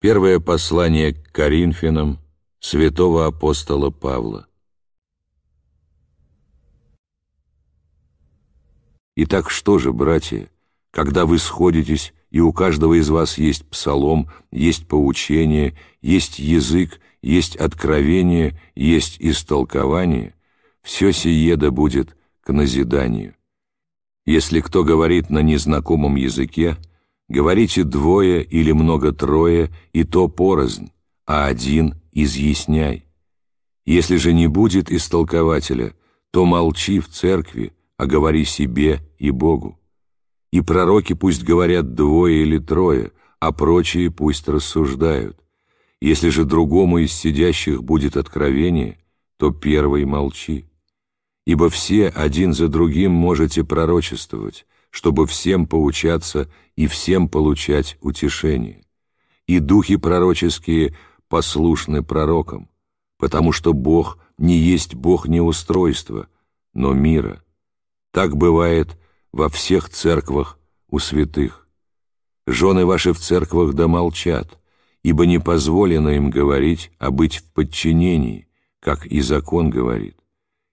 Первое послание к Коринфянам святого апостола Павла. Итак, что же, братья, когда вы сходитесь, и у каждого из вас есть псалом, есть поучение, есть язык, есть откровение, есть истолкование, все сие да будет к назиданию. Если кто говорит на незнакомом языке, Говорите двое или много трое, и то порознь, а один изъясняй. Если же не будет истолкователя, то молчи в церкви, а говори себе и Богу. И пророки пусть говорят двое или трое, а прочие пусть рассуждают. Если же другому из сидящих будет откровение, то первый молчи. Ибо все один за другим можете пророчествовать, чтобы всем поучаться и всем получать утешение. И духи пророческие послушны пророкам, потому что Бог не есть Бог неустройства, но мира. Так бывает во всех церквах у святых. Жены ваши в церквах да молчат, ибо не позволено им говорить, а быть в подчинении, как и закон говорит.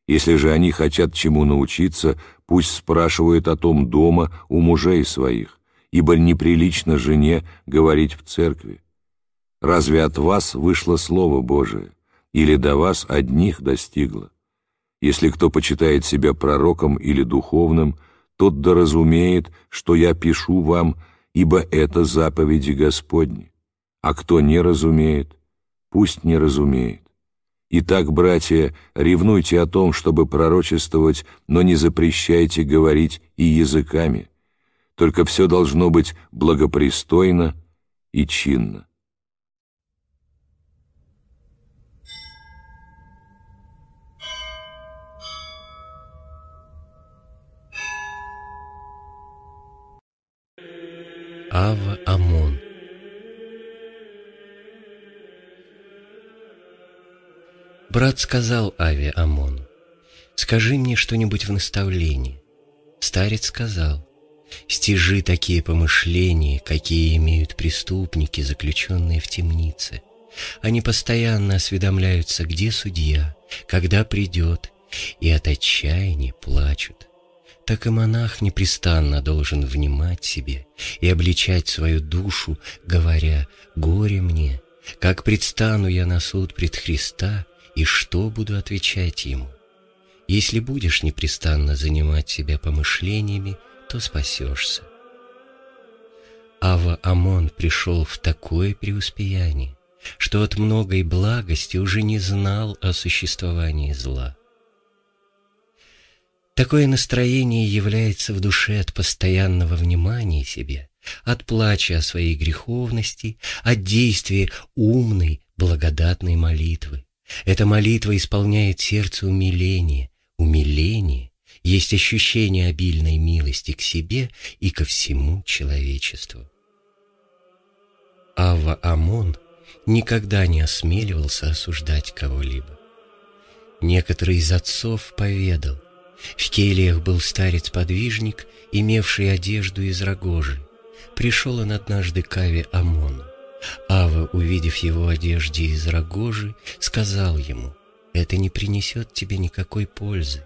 Если же они хотят чему научиться, пусть спрашивает о том дома у мужей своих, ибо неприлично жене говорить в церкви. Разве от вас вышло Слово Божие, или до вас одних достигло? Если кто почитает себя пророком или духовным, тот доразумеет, что я пишу вам, ибо это заповеди Господни. А кто не разумеет, пусть не разумеет. Итак, братья, ревнуйте о том, чтобы пророчествовать, но не запрещайте говорить и языками. Только все должно быть благопристойно и чинно. Ава Амон Брат сказал Аве Амону, «Скажи мне что-нибудь в наставлении». Старец сказал, «Стяжи такие помышления, какие имеют преступники, заключенные в темнице. Они постоянно осведомляются, где судья, когда придет, и от отчаяния плачут. Так и монах непрестанно должен внимать себе и обличать свою душу, говоря «Горе мне! Как предстану я на суд пред Христа!» И что буду отвечать ему? Если будешь непрестанно занимать себя помышлениями, то спасешься. Ава Амон пришел в такое преуспеяние, что от многой благости уже не знал о существовании зла. Такое настроение является в душе от постоянного внимания себе, от плача о своей греховности, от действия умной, благодатной молитвы. Эта молитва исполняет сердце умиление. Умиление есть ощущение обильной милости к себе и ко всему человечеству. Ава Амон никогда не осмеливался осуждать кого-либо. Некоторый из отцов поведал, в Келиях был старец-подвижник, имевший одежду из рогожи. Пришел он однажды к Аве Амону. Ава, увидев его одежде из рогожи, сказал ему, «Это не принесет тебе никакой пользы».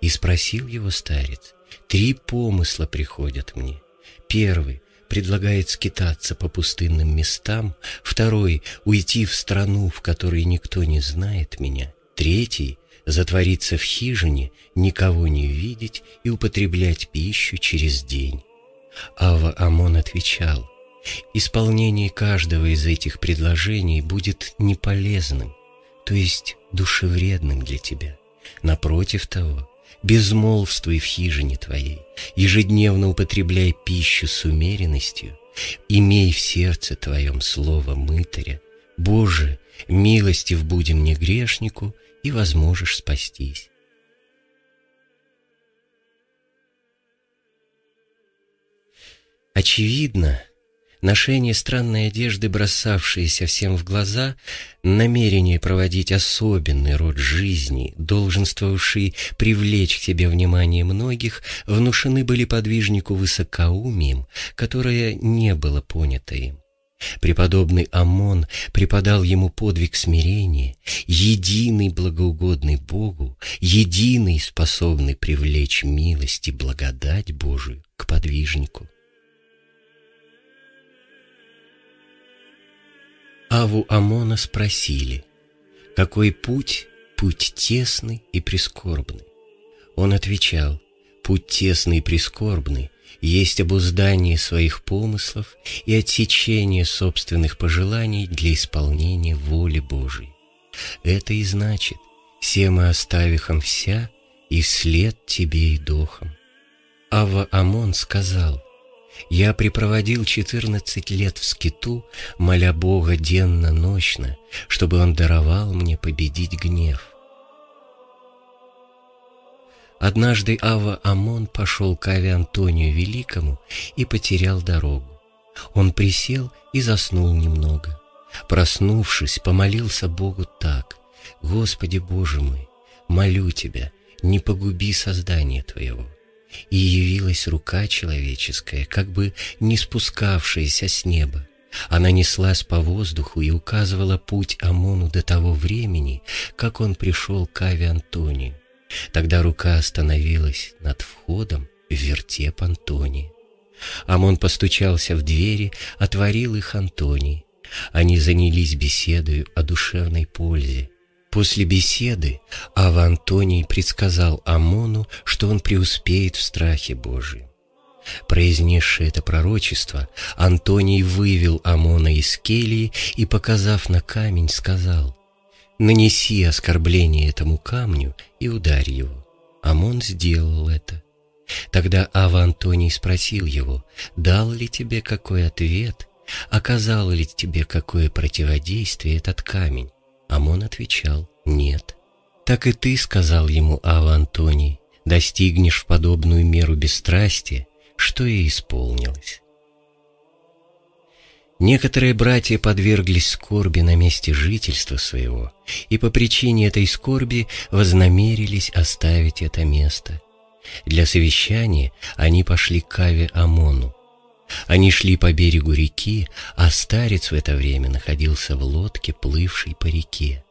И спросил его старец, «Три помысла приходят мне. Первый — предлагает скитаться по пустынным местам, второй — уйти в страну, в которой никто не знает меня, третий — затвориться в хижине, никого не видеть и употреблять пищу через день». Ава Амон отвечал, — Исполнение каждого из этих предложений будет неполезным, то есть душевредным для тебя. Напротив того, безмолвствуй в хижине твоей, ежедневно употребляй пищу с умеренностью, имей в сердце твоем слово мытаря, Боже, милостив будем не грешнику, и возможешь спастись. Очевидно, Ношение странной одежды, бросавшейся всем в глаза, намерение проводить особенный род жизни, долженствовавший привлечь к себе внимание многих, внушены были подвижнику высокоумием, которое не было понято им. Преподобный Амон преподал ему подвиг смирения, единый благоугодный Богу, единый способный привлечь милость и благодать Божию к подвижнику. Аву Амона спросили, какой путь, путь тесный и прискорбный. Он отвечал, путь тесный и прискорбный есть обуздание своих помыслов и отсечение собственных пожеланий для исполнения воли Божией. Это и значит, все мы оставихом вся, и след тебе и духом. Ава Амон сказал, я припроводил четырнадцать лет в скиту, моля Бога денно-ночно, чтобы Он даровал мне победить гнев. Однажды Ава Амон пошел к Аве Антонию Великому и потерял дорогу. Он присел и заснул немного. Проснувшись, помолился Богу так. «Господи Боже мой, молю Тебя, не погуби создание Твоего» и явилась рука человеческая, как бы не спускавшаяся с неба. Она неслась по воздуху и указывала путь Амону до того времени, как он пришел к Аве Антонию. Тогда рука остановилась над входом в вертеп Антонии. Амон постучался в двери, отворил их Антоний. Они занялись беседою о душевной пользе, После беседы Ава Антоний предсказал Амону, что он преуспеет в страхе Божьем. Произнесши это пророчество, Антоний вывел Амона из келии и, показав на камень, сказал «Нанеси оскорбление этому камню и ударь его». Амон сделал это. Тогда Ава Антоний спросил его, «Дал ли тебе какой ответ? Оказал ли тебе какое противодействие этот камень?» Амон отвечал «Нет». «Так и ты, — сказал ему Ава Антоний, — достигнешь в подобную меру бесстрастия, что и исполнилось». Некоторые братья подверглись скорби на месте жительства своего, и по причине этой скорби вознамерились оставить это место. Для совещания они пошли к Аве Амону. Они шли по берегу реки, а старец в это время находился в лодке, плывшей по реке.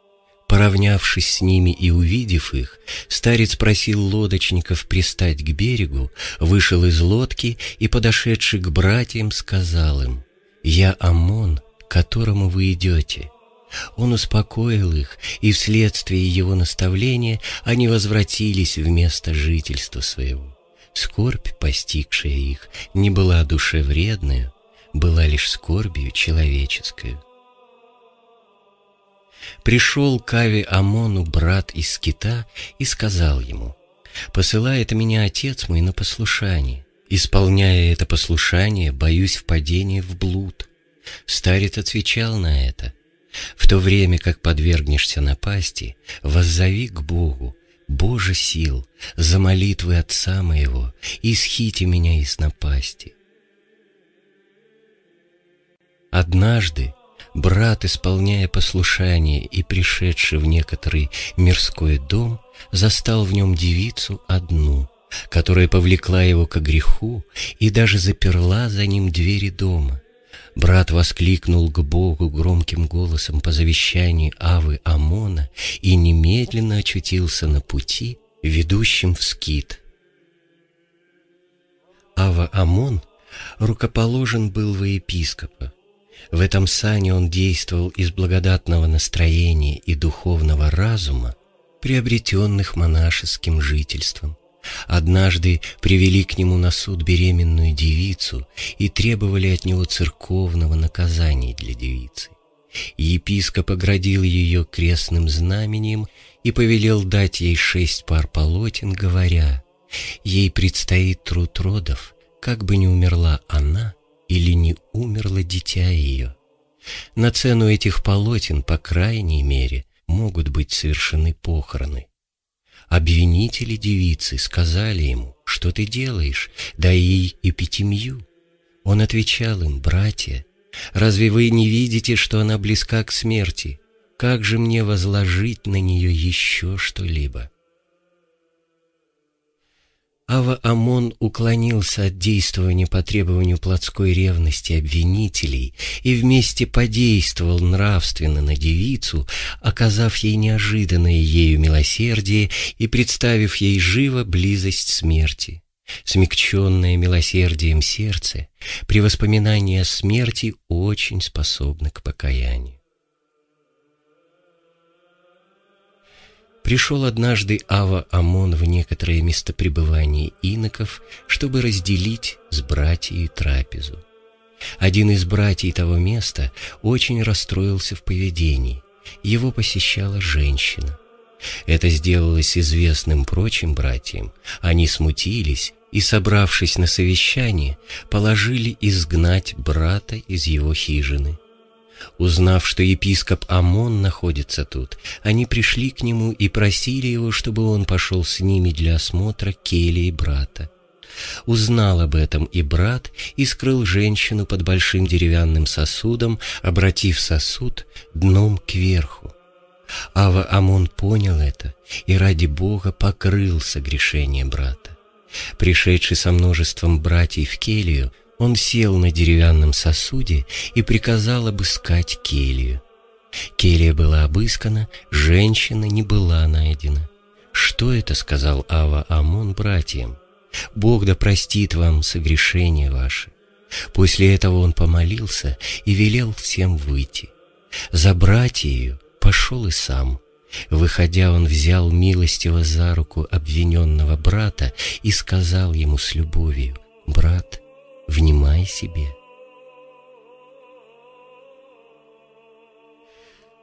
Поравнявшись с ними и увидев их, старец просил лодочников пристать к берегу, вышел из лодки и, подошедший к братьям, сказал им, «Я Амон, к которому вы идете». Он успокоил их, и вследствие его наставления они возвратились в место жительства своего. Скорбь, постигшая их, не была душевредную, была лишь скорбью человеческую. Пришел к Аве Амону брат из Скита и сказал ему, «Посылает меня отец мой на послушание. Исполняя это послушание, боюсь впадения в блуд». Старец отвечал на это, «В то время, как подвергнешься напасти, воззови к Богу, Боже сил, за молитвы Отца моего, исхите меня из напасти. Однажды брат, исполняя послушание и пришедший в некоторый мирской дом, застал в нем девицу одну, которая повлекла его ко греху и даже заперла за ним двери дома. Брат воскликнул к Богу громким голосом по завещанию Авы Амона и немедленно очутился на пути, ведущем в скит. Ава Амон рукоположен был во епископа. В этом сане он действовал из благодатного настроения и духовного разума, приобретенных монашеским жительством. Однажды привели к нему на суд беременную девицу и требовали от него церковного наказания для девицы. Епископ оградил ее крестным знаменем и повелел дать ей шесть пар полотен, говоря, «Ей предстоит труд родов, как бы не умерла она или не умерло дитя ее». На цену этих полотен, по крайней мере, могут быть совершены похороны. Обвинители девицы сказали ему, что ты делаешь, да ей и эпитемью. Он отвечал им, братья, разве вы не видите, что она близка к смерти? Как же мне возложить на нее еще что-либо? Ава Амон уклонился от действования по требованию плотской ревности обвинителей и вместе подействовал нравственно на девицу, оказав ей неожиданное ею милосердие и представив ей живо близость смерти. Смягченное милосердием сердце при воспоминании о смерти очень способно к покаянию. Пришел однажды Ава Амон в некоторое место пребывания иноков, чтобы разделить с братьей трапезу. Один из братьев того места очень расстроился в поведении. Его посещала женщина. Это сделалось известным прочим братьям. Они смутились и, собравшись на совещание, положили изгнать брата из его хижины. Узнав, что епископ Амон находится тут, они пришли к нему и просили его, чтобы он пошел с ними для осмотра келии брата. Узнал об этом и брат, и скрыл женщину под большим деревянным сосудом, обратив сосуд дном кверху. Ава Амон понял это и ради Бога покрыл согрешение брата. Пришедший со множеством братьев в келью, он сел на деревянном сосуде и приказал обыскать келью. Келья была обыскана, женщина не была найдена. «Что это?» — сказал Ава Амон братьям. «Бог да простит вам согрешения ваши». После этого он помолился и велел всем выйти. Забрать ее пошел и сам. Выходя, он взял милостиво за руку обвиненного брата и сказал ему с любовью, «Брат, — внимай себе.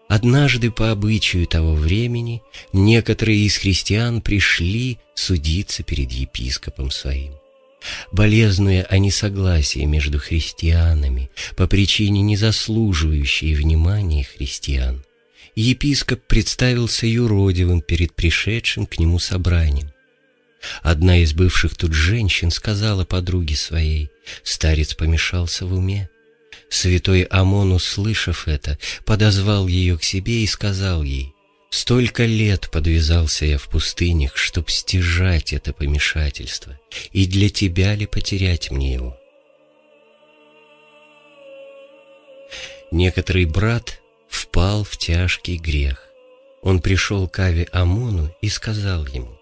Однажды по обычаю того времени некоторые из христиан пришли судиться перед епископом своим. Болезнуя о несогласии между христианами по причине незаслуживающей внимания христиан, епископ представился юродивым перед пришедшим к нему собранием Одна из бывших тут женщин сказала подруге своей, старец помешался в уме. Святой Амон, услышав это, подозвал ее к себе и сказал ей, «Столько лет подвязался я в пустынях, чтоб стяжать это помешательство, и для тебя ли потерять мне его?» Некоторый брат впал в тяжкий грех. Он пришел к Аве Амону и сказал ему,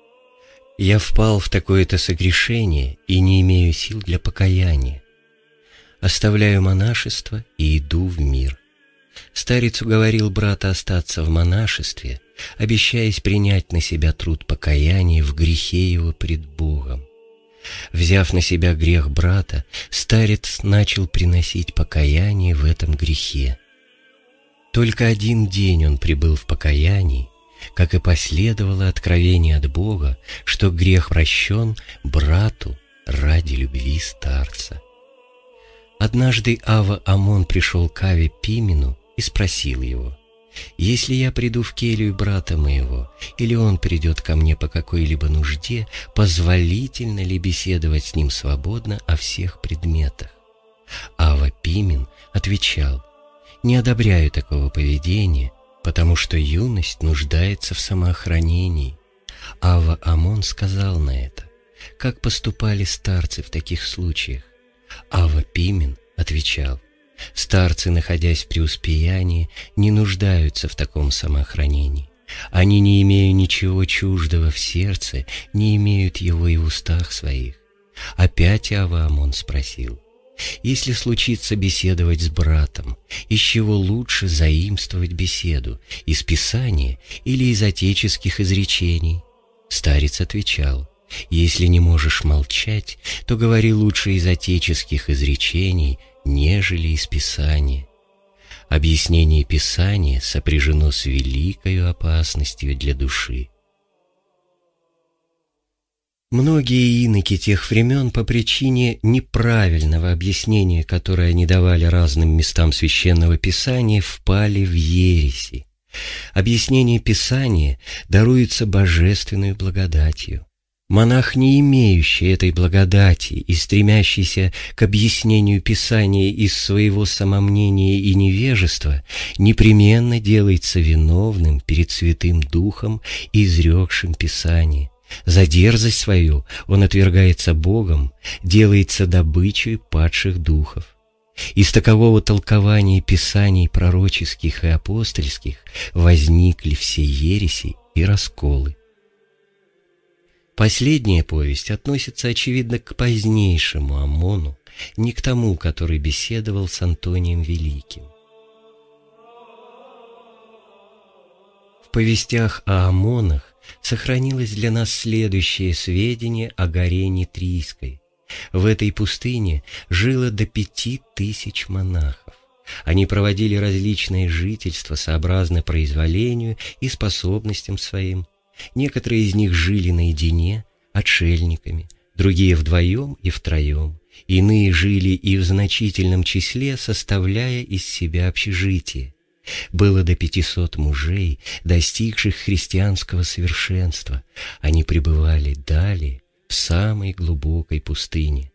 я впал в такое-то согрешение и не имею сил для покаяния. Оставляю монашество и иду в мир. Старец уговорил брата остаться в монашестве, обещаясь принять на себя труд покаяния в грехе его пред Богом. Взяв на себя грех брата, старец начал приносить покаяние в этом грехе. Только один день он прибыл в покаянии, как и последовало откровение от Бога, что грех прощен брату ради любви старца. Однажды Ава Амон пришел к Аве Пимену и спросил его, «Если я приду в келью брата моего, или он придет ко мне по какой-либо нужде, позволительно ли беседовать с ним свободно о всех предметах?» Ава Пимен отвечал, «Не одобряю такого поведения, потому что юность нуждается в самоохранении. Ава Амон сказал на это, как поступали старцы в таких случаях. Ава Пимен отвечал, старцы, находясь при успеянии, не нуждаются в таком самоохранении. Они, не имеют ничего чуждого в сердце, не имеют его и в устах своих. Опять Ава Амон спросил, если случится беседовать с братом, из чего лучше заимствовать беседу, из Писания или из отеческих изречений? Старец отвечал, если не можешь молчать, то говори лучше из отеческих изречений, нежели из Писания. Объяснение Писания сопряжено с великою опасностью для души. Многие иноки тех времен по причине неправильного объяснения, которое они давали разным местам священного писания, впали в ереси. Объяснение писания даруется божественной благодатью. Монах, не имеющий этой благодати и стремящийся к объяснению писания из своего самомнения и невежества, непременно делается виновным перед Святым Духом, изрекшим писание за дерзость свою он отвергается Богом, делается добычей падших духов. Из такового толкования писаний пророческих и апостольских возникли все ереси и расколы. Последняя повесть относится, очевидно, к позднейшему Амону, не к тому, который беседовал с Антонием Великим. В повестях о Амонах сохранилось для нас следующее сведение о горе Нитрийской. В этой пустыне жило до пяти тысяч монахов. Они проводили различные жительства сообразно произволению и способностям своим. Некоторые из них жили наедине, отшельниками, другие вдвоем и втроем. Иные жили и в значительном числе, составляя из себя общежитие. Было до пятисот мужей, достигших христианского совершенства. Они пребывали далее, в самой глубокой пустыне.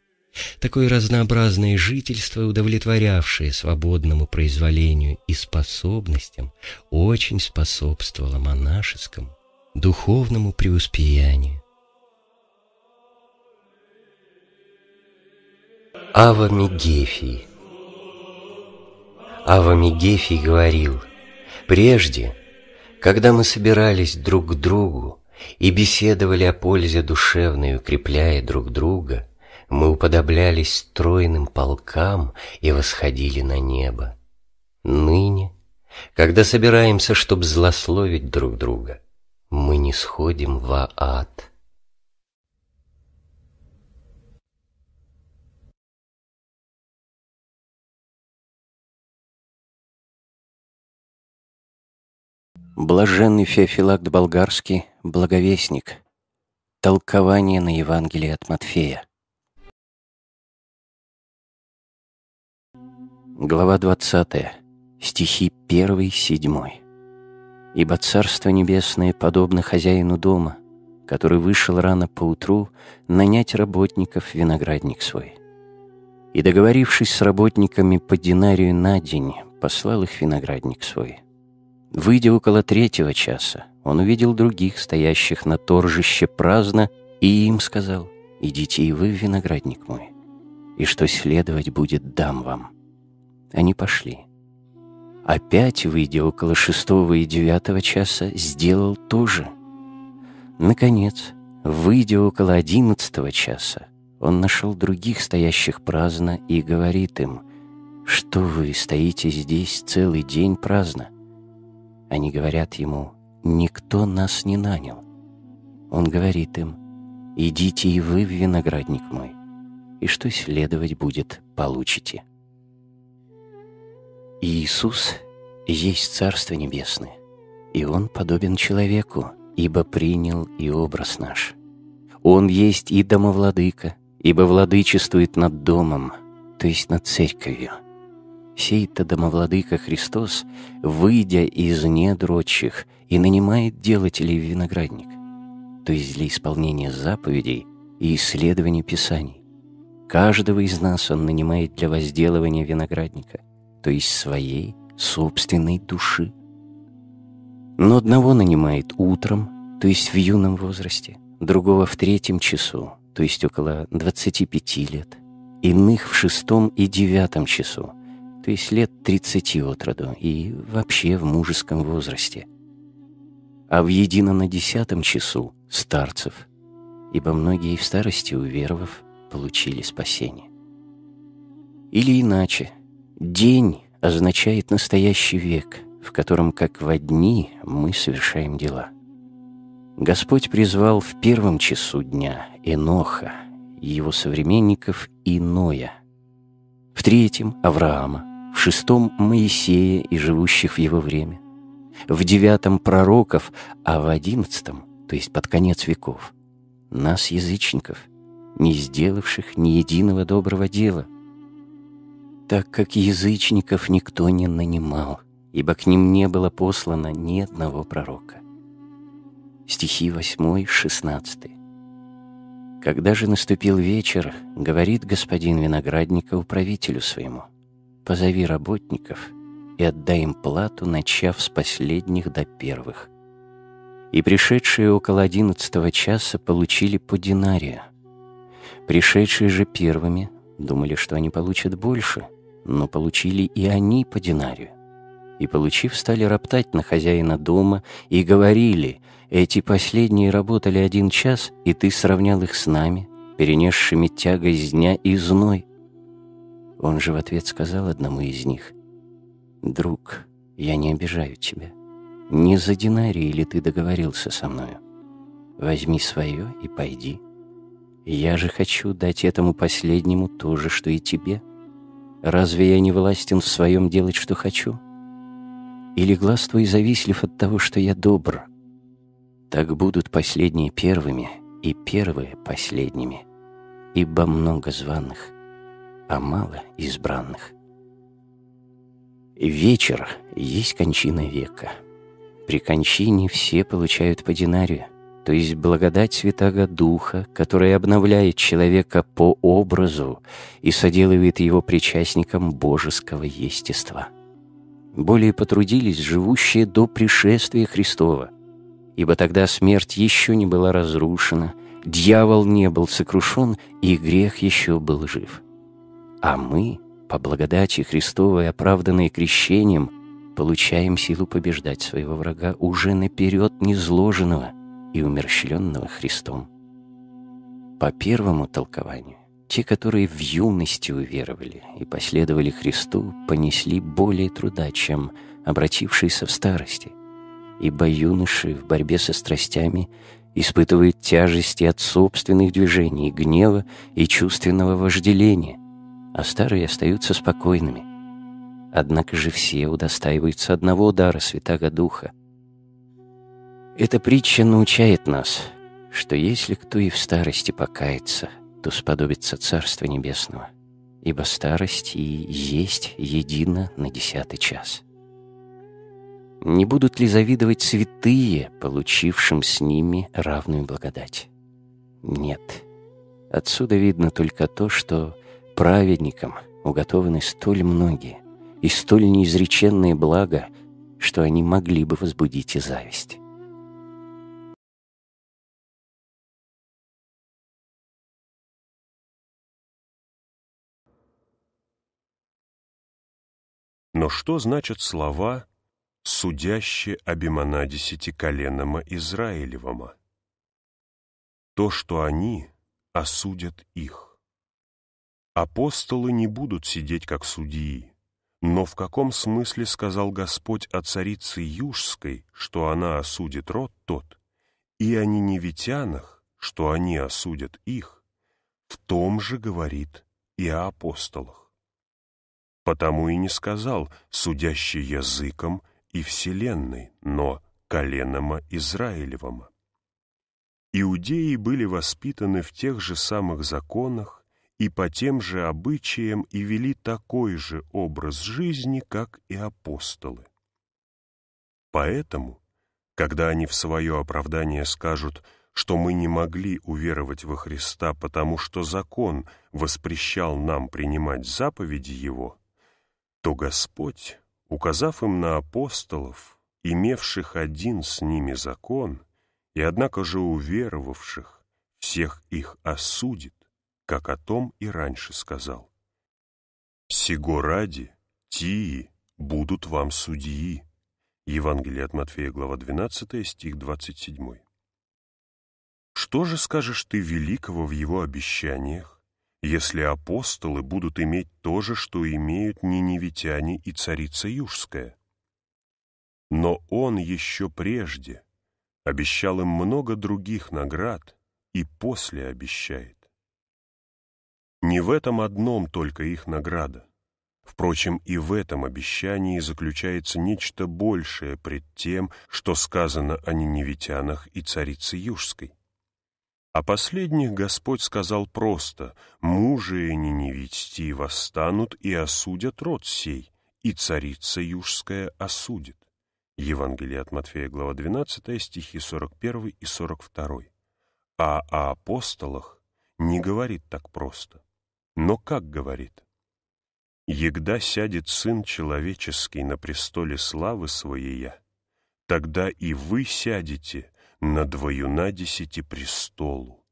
Такое разнообразное жительство, удовлетворявшее свободному произволению и способностям, очень способствовало монашескому, духовному преуспеянию. Ава Мегефий Ава Мегефий говорил, «Прежде, когда мы собирались друг к другу и беседовали о пользе душевной, укрепляя друг друга, мы уподоблялись стройным полкам и восходили на небо. Ныне, когда собираемся, чтобы злословить друг друга, мы не сходим в ад». Блаженный Феофилакт Болгарский, Благовестник. Толкование на Евангелие от Матфея. Глава 20, стихи 1-7. «Ибо Царство Небесное подобно хозяину дома, который вышел рано поутру нанять работников виноградник свой. И, договорившись с работниками по динарию на день, послал их виноградник свой» Выйдя около третьего часа, он увидел других, стоящих на торжище праздно, и им сказал, «Идите и вы, виноградник мой, и что следовать будет, дам вам». Они пошли. Опять, выйдя около шестого и девятого часа, сделал то же. Наконец, выйдя около одиннадцатого часа, он нашел других, стоящих праздно, и говорит им, «Что вы стоите здесь целый день праздно? Они говорят ему, «Никто нас не нанял». Он говорит им, «Идите и вы в виноградник мой, и что следовать будет, получите». Иисус есть Царство Небесное, и Он подобен человеку, ибо принял и образ наш. Он есть и домовладыка, ибо владычествует над домом, то есть над церковью – Сей-то домовладыка Христос, выйдя из недрочьих, и нанимает делателей виноградник, то есть для исполнения заповедей и исследования Писаний. Каждого из нас он нанимает для возделывания виноградника, то есть своей собственной души. Но одного нанимает утром, то есть в юном возрасте, другого в третьем часу, то есть около 25 лет, иных в шестом и девятом часу, то есть лет 30 от роду, и вообще в мужеском возрасте. А в едино на десятом часу — старцев, ибо многие в старости, уверовав, получили спасение. Или иначе, день означает настоящий век, в котором, как во дни, мы совершаем дела. Господь призвал в первом часу дня Эноха, его современников Иноя, в третьем — Авраама, в шестом — Моисея и живущих в его время, в девятом — пророков, а в одиннадцатом, то есть под конец веков, нас, язычников, не сделавших ни единого доброго дела, так как язычников никто не нанимал, ибо к ним не было послано ни одного пророка. Стихи 8-16. Когда же наступил вечер, говорит господин виноградника управителю своему — Позови работников и отдай им плату, начав с последних до первых. И пришедшие около одиннадцатого часа получили по динарию. Пришедшие же первыми думали, что они получат больше, но получили и они по динарию. И, получив, стали роптать на хозяина дома и говорили, «Эти последние работали один час, и ты сравнял их с нами, перенесшими тягость дня и зной. Он же в ответ сказал одному из них, «Друг, я не обижаю тебя. Не за динарий ли ты договорился со мною? Возьми свое и пойди. Я же хочу дать этому последнему то же, что и тебе. Разве я не властен в своем делать, что хочу? Или глаз твой завислив от того, что я добр? Так будут последние первыми, и первые последними, ибо много званых» а мало избранных. Вечер есть кончина века. При кончине все получают по динарию, то есть благодать Святаго Духа, которая обновляет человека по образу и соделывает его причастником божеского естества. Более потрудились живущие до пришествия Христова, ибо тогда смерть еще не была разрушена, дьявол не был сокрушен, и грех еще был жив. А мы, по благодати Христовой, оправданные крещением, получаем силу побеждать своего врага уже наперед незложенного и умерщвленного Христом. По первому толкованию, те, которые в юности уверовали и последовали Христу, понесли более труда, чем обратившиеся в старости, ибо юноши в борьбе со страстями испытывают тяжести от собственных движений, гнева и чувственного вожделения – а старые остаются спокойными. Однако же все удостаиваются одного удара Святаго Духа. Эта притча научает нас, что если кто и в старости покается, то сподобится Царства Небесного, ибо старость и есть едино на десятый час. Не будут ли завидовать святые, получившим с ними равную благодать? Нет. Отсюда видно только то, что праведникам уготованы столь многие и столь неизреченные блага, что они могли бы возбудить и зависть. Но что значат слова судящие Абимана десятиколенома Израилевама»? То, что они осудят их. Апостолы не будут сидеть как судьи. Но в каком смысле сказал Господь о царице Южской, что она осудит род тот, и о ниневитянах, что они осудят их, в том же говорит и о апостолах. Потому и не сказал «судящий языком и вселенной», но «коленома Израилевому». Иудеи были воспитаны в тех же самых законах, и по тем же обычаям и вели такой же образ жизни, как и апостолы. Поэтому, когда они в свое оправдание скажут, что мы не могли уверовать во Христа, потому что закон воспрещал нам принимать заповеди Его, то Господь, указав им на апостолов, имевших один с ними закон, и однако же уверовавших, всех их осудит, как о том и раньше сказал. «Сего ради, тии, будут вам судьи». Евангелие от Матфея, глава 12, стих 27. Что же скажешь ты великого в его обещаниях, если апостолы будут иметь то же, что имеют ниневитяне и царица Южская? Но он еще прежде обещал им много других наград и после обещает. Не в этом одном только их награда. Впрочем, и в этом обещании заключается нечто большее пред тем, что сказано о неневитянах и царице Южской. О последних Господь сказал просто «Мужи неневитьти восстанут и осудят род сей, и царица Южская осудит». Евангелие от Матфея, глава 12, стихи 41 и 42. А о апостолах не говорит так просто. Но как говорит? «Егда сядет Сын Человеческий на престоле славы Своя, тогда и вы сядете на двоюнадесяти престолу,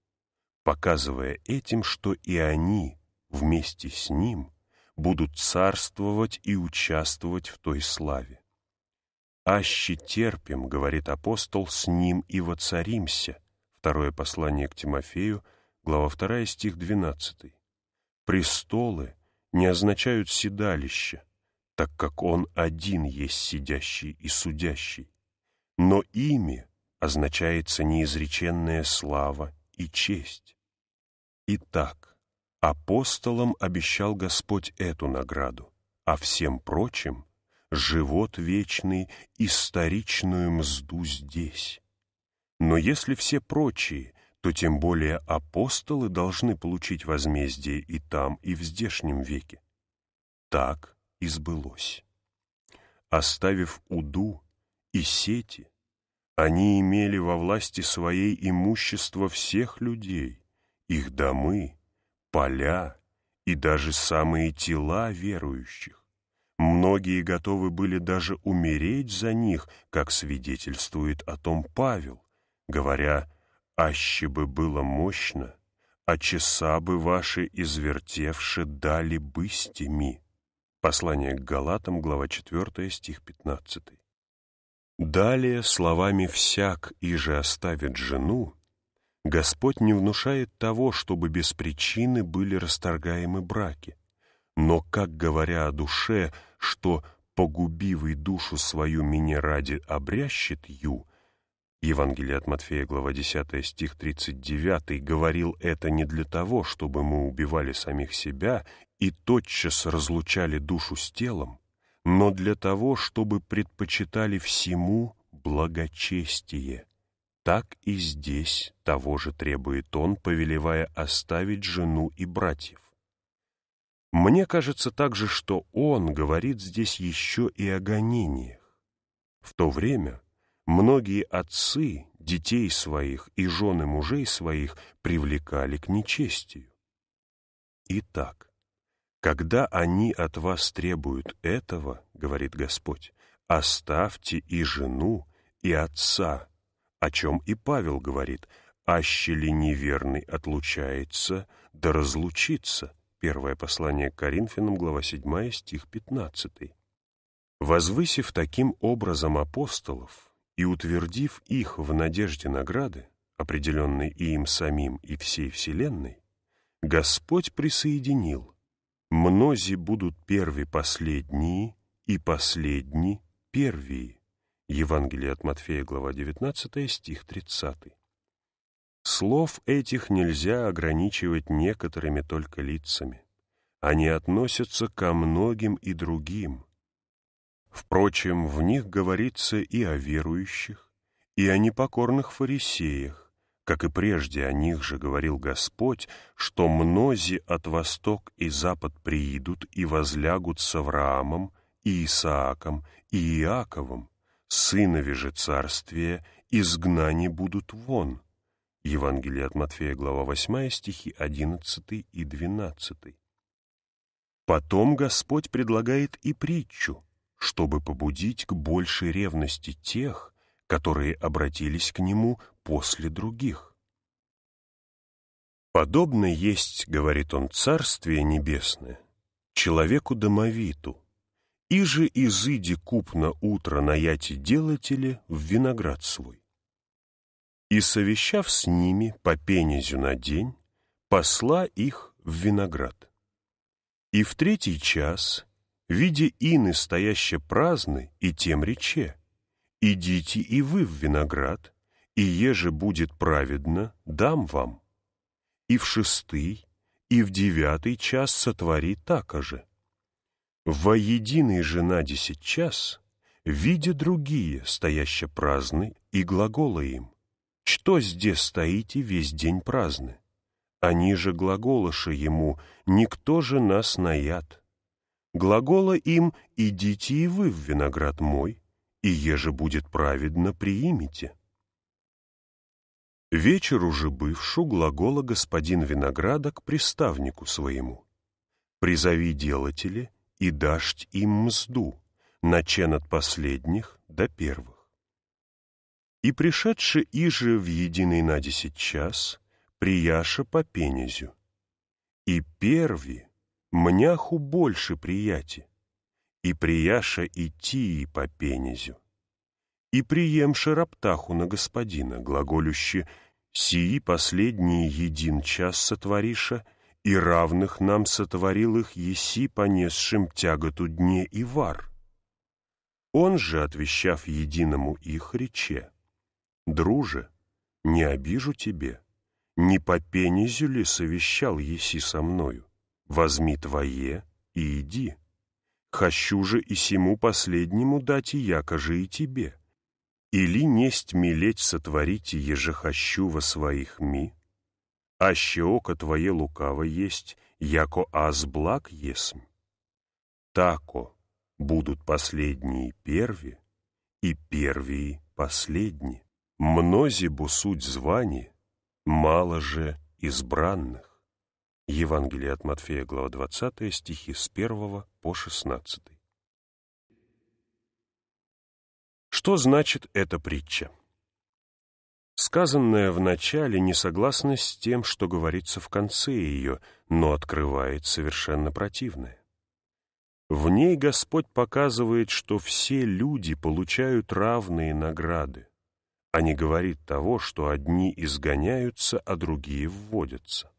показывая этим, что и они вместе с Ним будут царствовать и участвовать в той славе. «Аще терпим, — говорит апостол, — с Ним и воцаримся». Второе послание к Тимофею, глава 2, стих 12. Престолы не означают седалище, так как он один есть сидящий и судящий, но ими означается неизреченная слава и честь. Итак, апостолам обещал Господь эту награду, а всем прочим — живот вечный и старичную мзду здесь. Но если все прочие — то тем более апостолы должны получить возмездие и там, и в здешнем веке. Так и сбылось. Оставив уду и сети, они имели во власти своей имущество всех людей, их домы, поля и даже самые тела верующих. Многие готовы были даже умереть за них, как свидетельствует о том Павел, говоря аще бы было мощно, а часа бы ваши извертевши дали бы стеми. Послание к Галатам, глава 4, стих 15. Далее словами «всяк и же оставит жену» Господь не внушает того, чтобы без причины были расторгаемы браки, но, как говоря о душе, что «погубивый душу свою меня ради обрящет ю», Евангелие от Матфея, глава 10, стих 39, говорил это не для того, чтобы мы убивали самих себя и тотчас разлучали душу с телом, но для того, чтобы предпочитали всему благочестие. Так и здесь того же требует он, повелевая оставить жену и братьев. Мне кажется также, что он говорит здесь еще и о гонениях. В то время, Многие отцы детей своих и жены мужей своих привлекали к нечестию. Итак, когда они от вас требуют этого, говорит Господь, оставьте и жену, и отца, о чем и Павел говорит, аще ли неверный отлучается, да разлучится. Первое послание к Коринфянам, глава 7, стих 15. Возвысив таким образом апостолов, и, утвердив их в надежде награды, определенной и им самим, и всей Вселенной, Господь присоединил «Мнози будут первые последние, и последние первые». Евангелие от Матфея, глава 19, стих 30. Слов этих нельзя ограничивать некоторыми только лицами. Они относятся ко многим и другим, Впрочем, в них говорится и о верующих, и о непокорных фарисеях, как и прежде о них же говорил Господь, что мнози от восток и запад приидут и возлягут с Авраамом, и Исааком, и Иаковом, сынови же царствия, изгнани будут вон. Евангелие от Матфея, глава 8, стихи 11 и 12. Потом Господь предлагает и притчу, чтобы побудить к большей ревности тех, которые обратились к нему после других. «Подобно есть, — говорит он, — Царствие Небесное, человеку-домовиту, и же изыди купно утро наяти делатели в виноград свой. И, совещав с ними по пенезю на день, посла их в виноград. И в третий час видя ины, стоящие праздны, и тем рече, «Идите и вы в виноград, и еже будет праведно, дам вам». И в шестый, и в девятый час сотвори так же. Во единый же на десять час, видя другие, стоящие праздны, и глаголы им, «Что здесь стоите весь день праздны?» Они же глаголоши ему, «Никто же нас наяд» глагола им «идите и вы в виноград мой, и еже будет праведно, приимите». Вечер уже бывшу глагола господин винограда к приставнику своему. «Призови делатели, и дашь им мзду, начен от последних до первых». И пришедши иже в единый на десять час, прияша по пенезю. И первые Мняху больше прияти, и прияша идти по пенезю. И приемши раптаху на господина, глаголюще «Сии последние един час сотвориша, и равных нам сотворил их еси, понесшим тяготу дне и вар». Он же, отвещав единому их, рече, «Друже, не обижу тебе, не по пенезю ли совещал еси со мною? Возьми твое и иди. Хочу же и сему последнему дать и якоже и тебе. Или несть милеть сотворите, еже хочу во своих ми. Аще око твое лукаво есть, яко аз благ есм. Тако будут последние первые, и первые последние. Мнози суть звани, мало же избранных. Евангелие от Матфея, глава 20, стихи с 1 по 16. Что значит эта притча? Сказанное в начале не согласно с тем, что говорится в конце ее, но открывает совершенно противное. В ней Господь показывает, что все люди получают равные награды, а не говорит того, что одни изгоняются, а другие вводятся.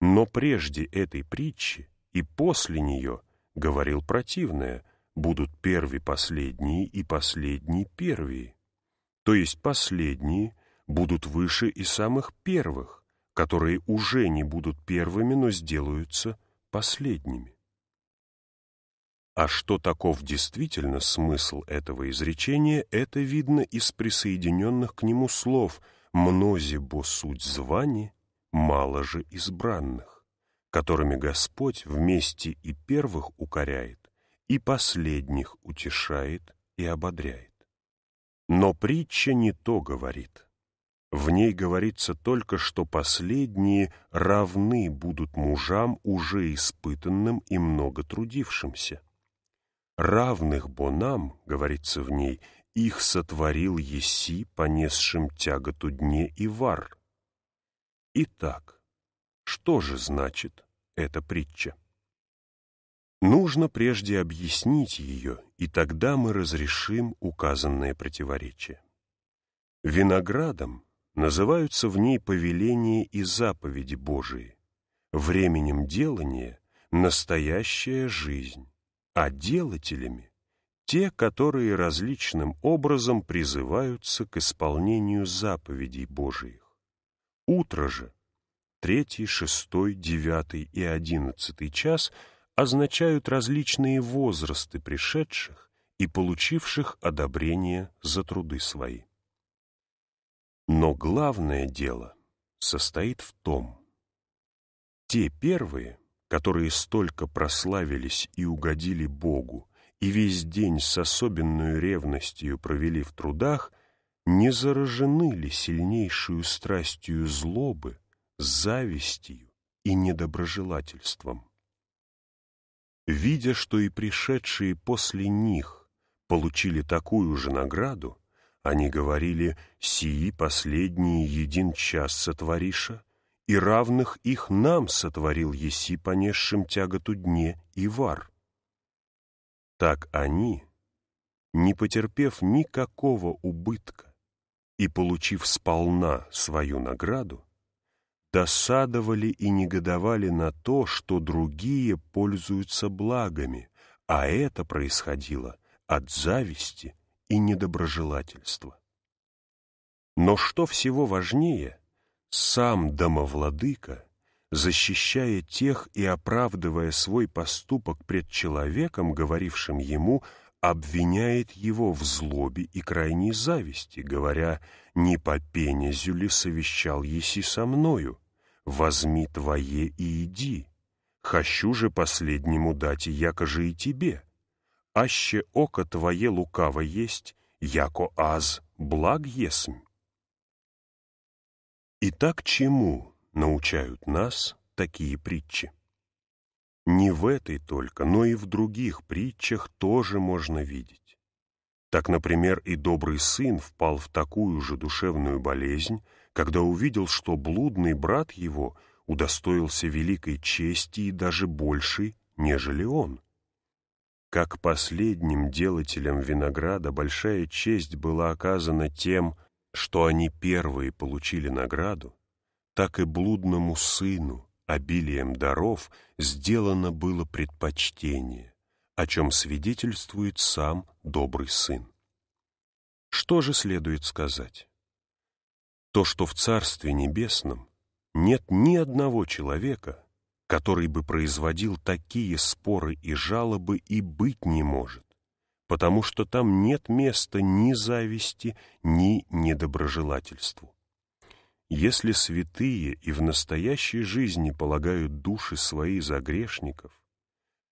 Но прежде этой притчи и после нее, говорил противное, будут первые последние и последние первые. То есть последние будут выше и самых первых, которые уже не будут первыми, но сделаются последними. А что таков действительно смысл этого изречения, это видно из присоединенных к нему слов «мнози бо суть звани» мало же избранных, которыми Господь вместе и первых укоряет, и последних утешает и ободряет. Но притча не то говорит. В ней говорится только, что последние равны будут мужам, уже испытанным и много трудившимся. «Равных бо нам, говорится в ней, — их сотворил Еси, понесшим тяготу дне и вар» Итак, что же значит эта притча? Нужно прежде объяснить ее, и тогда мы разрешим указанное противоречие. Виноградом называются в ней повеления и заповеди Божии, временем делания — настоящая жизнь, а делателями — те, которые различным образом призываются к исполнению заповедей Божиих. Утро же, третий, шестой, девятый и одиннадцатый час означают различные возрасты пришедших и получивших одобрение за труды свои. Но главное дело состоит в том, те первые, которые столько прославились и угодили Богу, и весь день с особенной ревностью провели в трудах, не заражены ли сильнейшую страстью злобы, завистью и недоброжелательством? Видя, что и пришедшие после них получили такую же награду, они говорили «Сии последние един час сотвориша, и равных их нам сотворил еси понесшим тяготу дне и вар». Так они, не потерпев никакого убытка, и, получив сполна свою награду, досадовали и негодовали на то, что другие пользуются благами, а это происходило от зависти и недоброжелательства. Но что всего важнее, сам домовладыка, защищая тех и оправдывая свой поступок пред человеком, говорившим ему обвиняет его в злобе и крайней зависти, говоря «Не по пенезю ли совещал еси со мною? Возьми твое и иди. Хочу же последнему дать, и же и тебе. Аще око твое лукаво есть, яко аз благ есмь». Итак, чему научают нас такие притчи? Не в этой только, но и в других притчах тоже можно видеть. Так, например, и добрый сын впал в такую же душевную болезнь, когда увидел, что блудный брат его удостоился великой чести и даже большей, нежели он. Как последним делателям винограда большая честь была оказана тем, что они первые получили награду, так и блудному сыну — обилием даров сделано было предпочтение, о чем свидетельствует сам добрый сын. Что же следует сказать? То, что в Царстве Небесном нет ни одного человека, который бы производил такие споры и жалобы и быть не может, потому что там нет места ни зависти, ни недоброжелательству. Если святые и в настоящей жизни полагают души свои за грешников,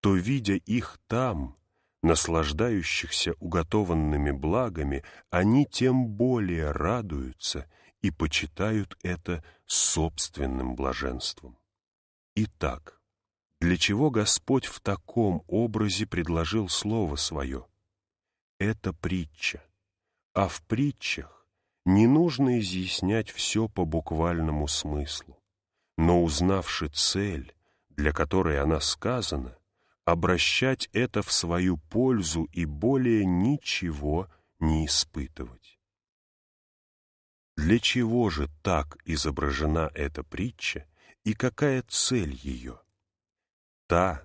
то, видя их там, наслаждающихся уготованными благами, они тем более радуются и почитают это собственным блаженством. Итак, для чего Господь в таком образе предложил Слово Свое? Это притча. А в притчах не нужно изъяснять все по буквальному смыслу, но узнавши цель, для которой она сказана, обращать это в свою пользу и более ничего не испытывать. Для чего же так изображена эта притча и какая цель ее? Та,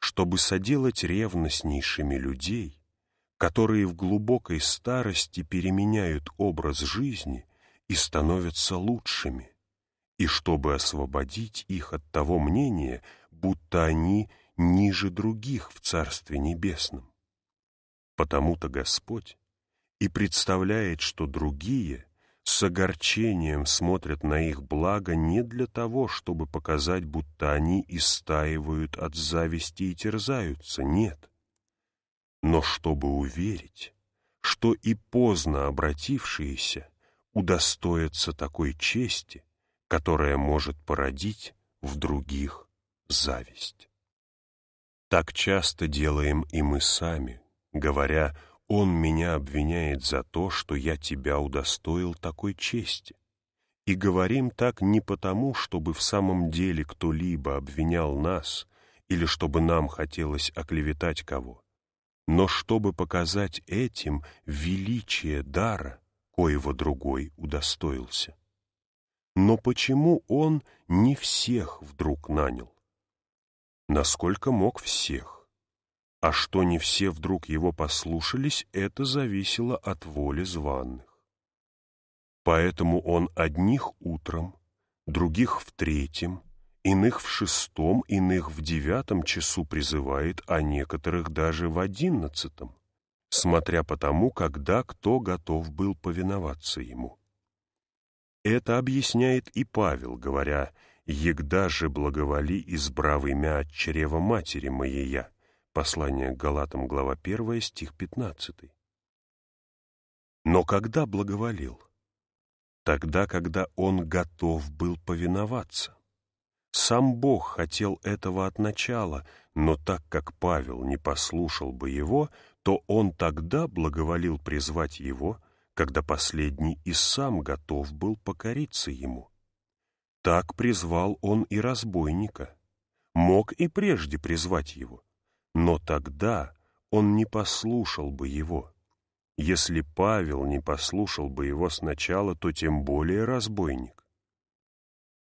чтобы соделать ревностнейшими людей, которые в глубокой старости переменяют образ жизни и становятся лучшими, и чтобы освободить их от того мнения, будто они ниже других в Царстве Небесном. Потому-то Господь и представляет, что другие с огорчением смотрят на их благо не для того, чтобы показать, будто они истаивают от зависти и терзаются, нет — но чтобы уверить, что и поздно обратившиеся удостоятся такой чести, которая может породить в других зависть. Так часто делаем и мы сами, говоря «Он меня обвиняет за то, что я тебя удостоил такой чести». И говорим так не потому, чтобы в самом деле кто-либо обвинял нас или чтобы нам хотелось оклеветать кого, но чтобы показать этим величие дара, коего другой удостоился. Но почему он не всех вдруг нанял? Насколько мог всех. А что не все вдруг его послушались, это зависело от воли званных. Поэтому он одних утром, других в третьем, Иных в шестом, иных в девятом часу призывает, а некоторых даже в одиннадцатом, смотря по тому, когда кто готов был повиноваться ему. Это объясняет и Павел, говоря «Егда же благоволи, избрав имя от чрева матери моея». Послание к Галатам, глава 1, стих 15. Но когда благоволил? Тогда, когда он готов был повиноваться. Сам Бог хотел этого от начала, но так как Павел не послушал бы его, то он тогда благоволил призвать его, когда последний и сам готов был покориться ему. Так призвал он и разбойника. Мог и прежде призвать его, но тогда он не послушал бы его. Если Павел не послушал бы его сначала, то тем более разбойник.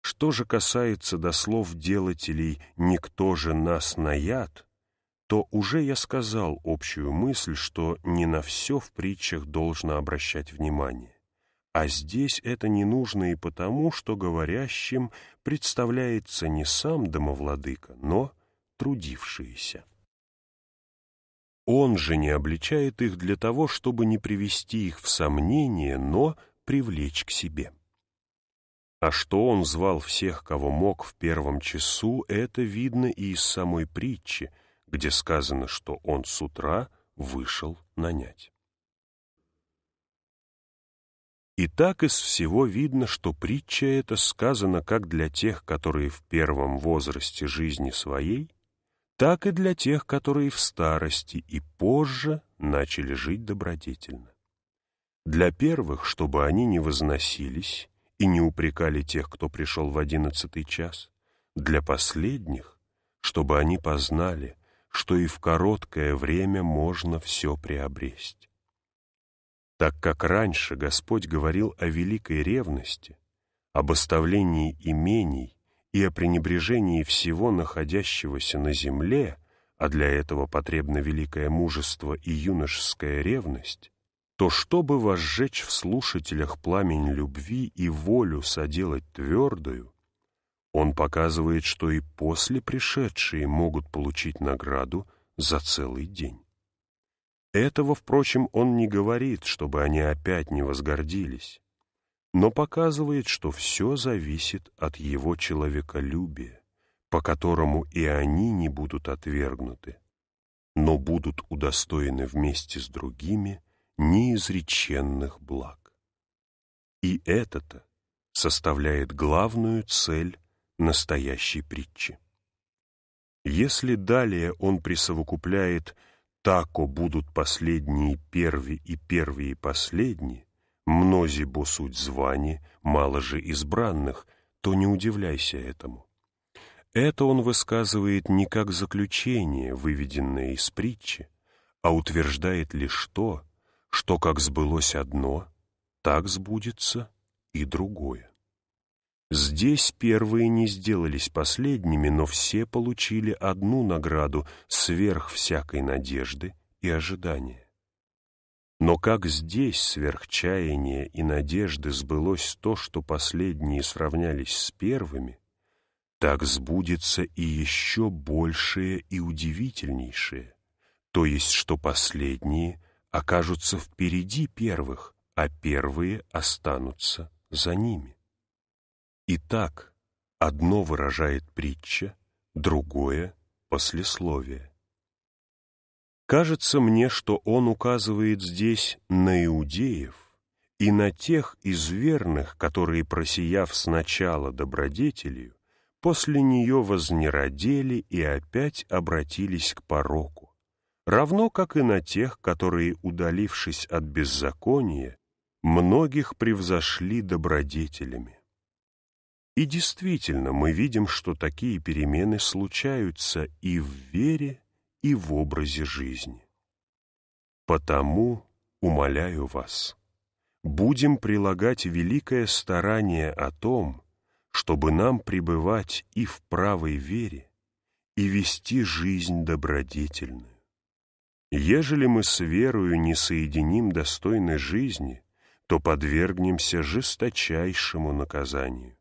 Что же касается до слов делателей «никто же нас наяд, то уже я сказал общую мысль, что не на все в притчах должно обращать внимание. А здесь это не нужно и потому, что говорящим представляется не сам домовладыка, но трудившиеся. Он же не обличает их для того, чтобы не привести их в сомнение, но привлечь к себе. А что он звал всех, кого мог в первом часу, это видно и из самой притчи, где сказано, что он с утра вышел нанять. И так из всего видно, что притча эта сказана как для тех, которые в первом возрасте жизни своей, так и для тех, которые в старости и позже начали жить добродетельно. Для первых, чтобы они не возносились, и не упрекали тех, кто пришел в одиннадцатый час, для последних, чтобы они познали, что и в короткое время можно все приобрести. Так как раньше Господь говорил о великой ревности, об оставлении имений и о пренебрежении всего находящегося на земле, а для этого потребно великое мужество и юношеская ревность, то чтобы возжечь в слушателях пламень любви и волю соделать твердую, он показывает, что и после пришедшие могут получить награду за целый день. Этого, впрочем, он не говорит, чтобы они опять не возгордились, но показывает, что все зависит от его человеколюбия, по которому и они не будут отвергнуты, но будут удостоены вместе с другими – неизреченных благ. И это-то составляет главную цель настоящей притчи. Если далее он присовокупляет «тако будут последние первые и первые последние», «мнози бо суть звани, мало же избранных», то не удивляйся этому. Это он высказывает не как заключение, выведенное из притчи, а утверждает лишь то, что как сбылось одно, так сбудется и другое. Здесь первые не сделались последними, но все получили одну награду сверх всякой надежды и ожидания. Но как здесь сверхчаяние и надежды сбылось то, что последние сравнялись с первыми, так сбудется и еще большее и удивительнейшее, то есть что последние окажутся впереди первых, а первые останутся за ними. Итак, одно выражает притча, другое — послесловие. Кажется мне, что он указывает здесь на иудеев и на тех из верных, которые, просияв сначала добродетелью, после нее вознеродели и опять обратились к пороку равно как и на тех, которые, удалившись от беззакония, многих превзошли добродетелями. И действительно, мы видим, что такие перемены случаются и в вере, и в образе жизни. Потому умоляю вас, будем прилагать великое старание о том, чтобы нам пребывать и в правой вере, и вести жизнь добродетельную. Ежели мы с верою не соединим достойной жизни, то подвергнемся жесточайшему наказанию.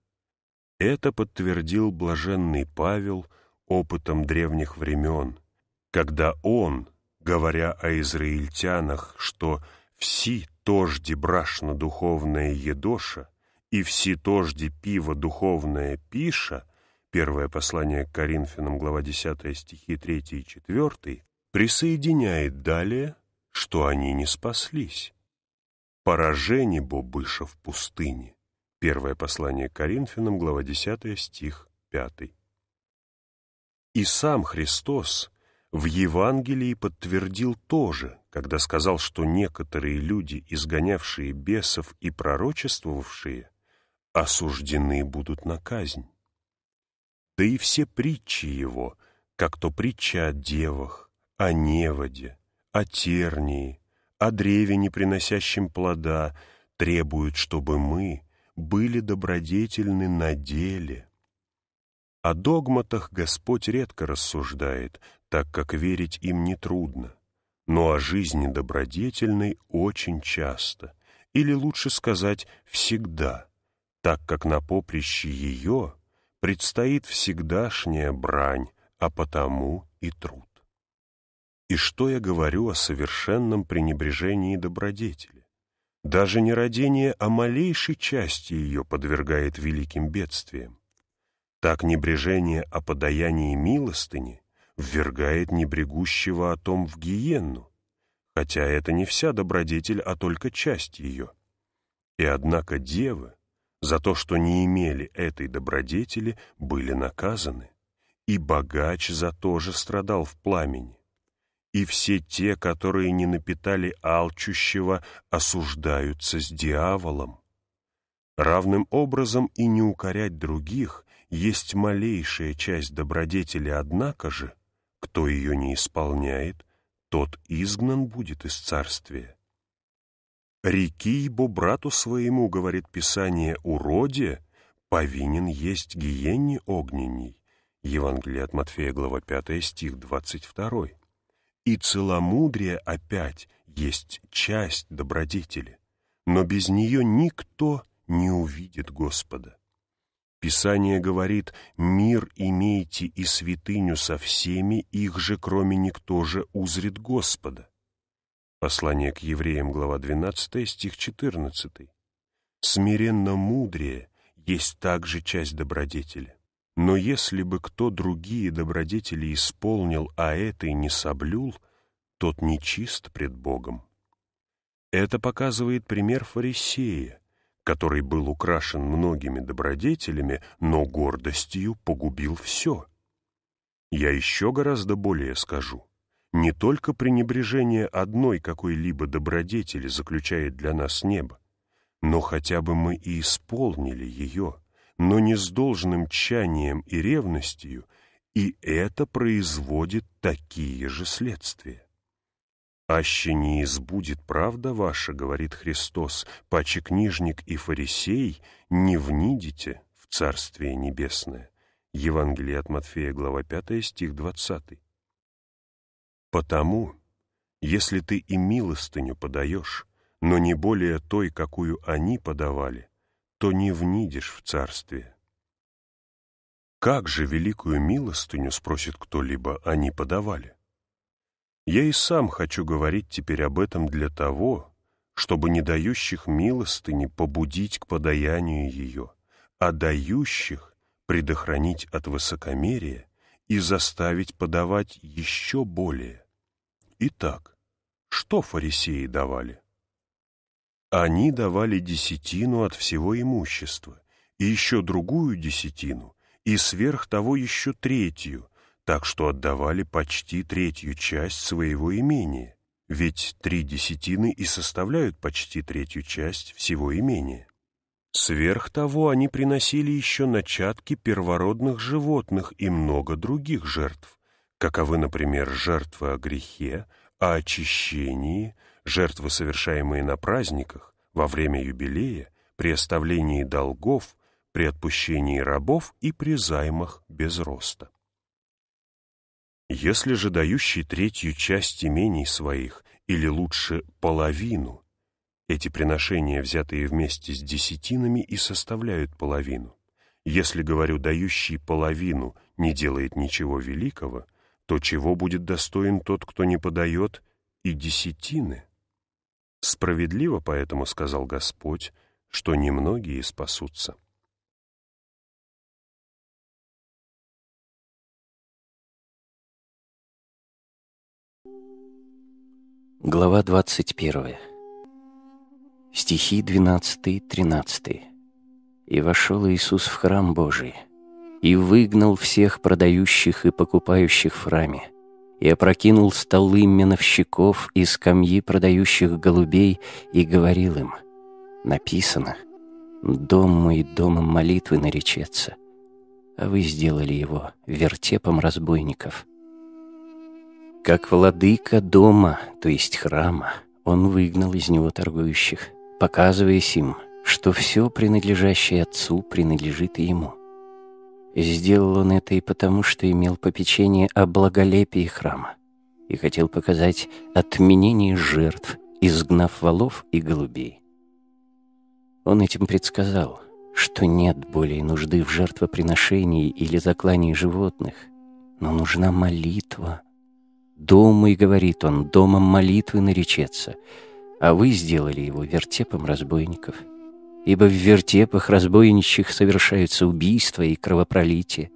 Это подтвердил блаженный Павел опытом древних времен, когда он, говоря о израильтянах, что «вси тожди брашно духовное едоша» и «вси тожди пиво духовное пиша» Первое послание к Коринфянам, глава 10, стихи 3 и 4, присоединяет далее, что они не спаслись. Поражение Бобыша в пустыне. Первое послание Коринфянам, глава 10, стих 5. И сам Христос в Евангелии подтвердил то же, когда сказал, что некоторые люди, изгонявшие бесов и пророчествовавшие, осуждены будут на казнь. Да и все притчи его, как то притча о девах, о неводе, о тернии, о древе, не приносящем плода, требуют, чтобы мы были добродетельны на деле. О догматах Господь редко рассуждает, так как верить им нетрудно, но о жизни добродетельной очень часто, или лучше сказать «всегда», так как на поприще ее предстоит всегдашняя брань, а потому и труд. И что я говорю о совершенном пренебрежении добродетели? Даже не нерадение а малейшей части ее подвергает великим бедствиям. Так небрежение о подаянии милостыни ввергает небрегущего о том в гиенну, хотя это не вся добродетель, а только часть ее. И однако девы за то, что не имели этой добродетели, были наказаны, и богач за то же страдал в пламени и все те, которые не напитали алчущего, осуждаются с дьяволом. Равным образом и не укорять других есть малейшая часть добродетели, однако же, кто ее не исполняет, тот изгнан будет из царствия. «Реки ибо брату своему, — говорит Писание, — уроде, повинен есть гиенне огненней». Евангелие от Матфея, глава 5, стих 22. И целомудрие опять есть часть добродетели, но без нее никто не увидит Господа. Писание говорит «Мир имейте и святыню со всеми, их же кроме никто же узрит Господа». Послание к евреям, глава 12, стих 14. Смиренно мудрее есть также часть добродетели. Но если бы кто другие добродетели исполнил, а этой не соблюл, тот нечист пред Богом. Это показывает пример фарисея, который был украшен многими добродетелями, но гордостью погубил все. Я еще гораздо более скажу. Не только пренебрежение одной какой-либо добродетели заключает для нас небо, но хотя бы мы и исполнили ее но не с должным тщанием и ревностью, и это производит такие же следствия. «Аще не избудет правда ваша, — говорит Христос, — паче книжник и фарисей не внидите в Царствие Небесное». Евангелие от Матфея, глава 5, стих 20. «Потому, если ты и милостыню подаешь, но не более той, какую они подавали, то не внидишь в царстве. Как же великую милостыню, спросит кто-либо, они подавали? Я и сам хочу говорить теперь об этом для того, чтобы не дающих милостыни побудить к подаянию ее, а дающих предохранить от высокомерия и заставить подавать еще более. Итак, что фарисеи давали? Они давали десятину от всего имущества, и еще другую десятину, и сверх того еще третью, так что отдавали почти третью часть своего имения, ведь три десятины и составляют почти третью часть всего имения. Сверх того они приносили еще начатки первородных животных и много других жертв, каковы, например, жертвы о грехе, о очищении – жертвы, совершаемые на праздниках, во время юбилея, при оставлении долгов, при отпущении рабов и при займах без роста. Если же дающий третью часть имений своих, или лучше половину, эти приношения, взятые вместе с десятинами, и составляют половину. Если, говорю, дающий половину не делает ничего великого, то чего будет достоин тот, кто не подает и десятины? Справедливо поэтому сказал Господь, что немногие спасутся. Глава 21. Стихи 12-13. «И вошел Иисус в храм Божий, и выгнал всех продающих и покупающих в храме, и опрокинул столы миновщиков и скамьи продающих голубей и говорил им, «Написано, дом мой домом молитвы наречется, а вы сделали его вертепом разбойников». Как владыка дома, то есть храма, он выгнал из него торгующих, показываясь им, что все, принадлежащее отцу, принадлежит и ему – Сделал он это и потому, что имел попечение о благолепии храма и хотел показать отменение жертв, изгнав валов и голубей. Он этим предсказал, что нет более нужды в жертвоприношении или заклании животных, но нужна молитва. «Дому, и говорит он, домом молитвы наречется, а вы сделали его вертепом разбойников» ибо в вертепах разбойничьих совершаются убийства и кровопролитие.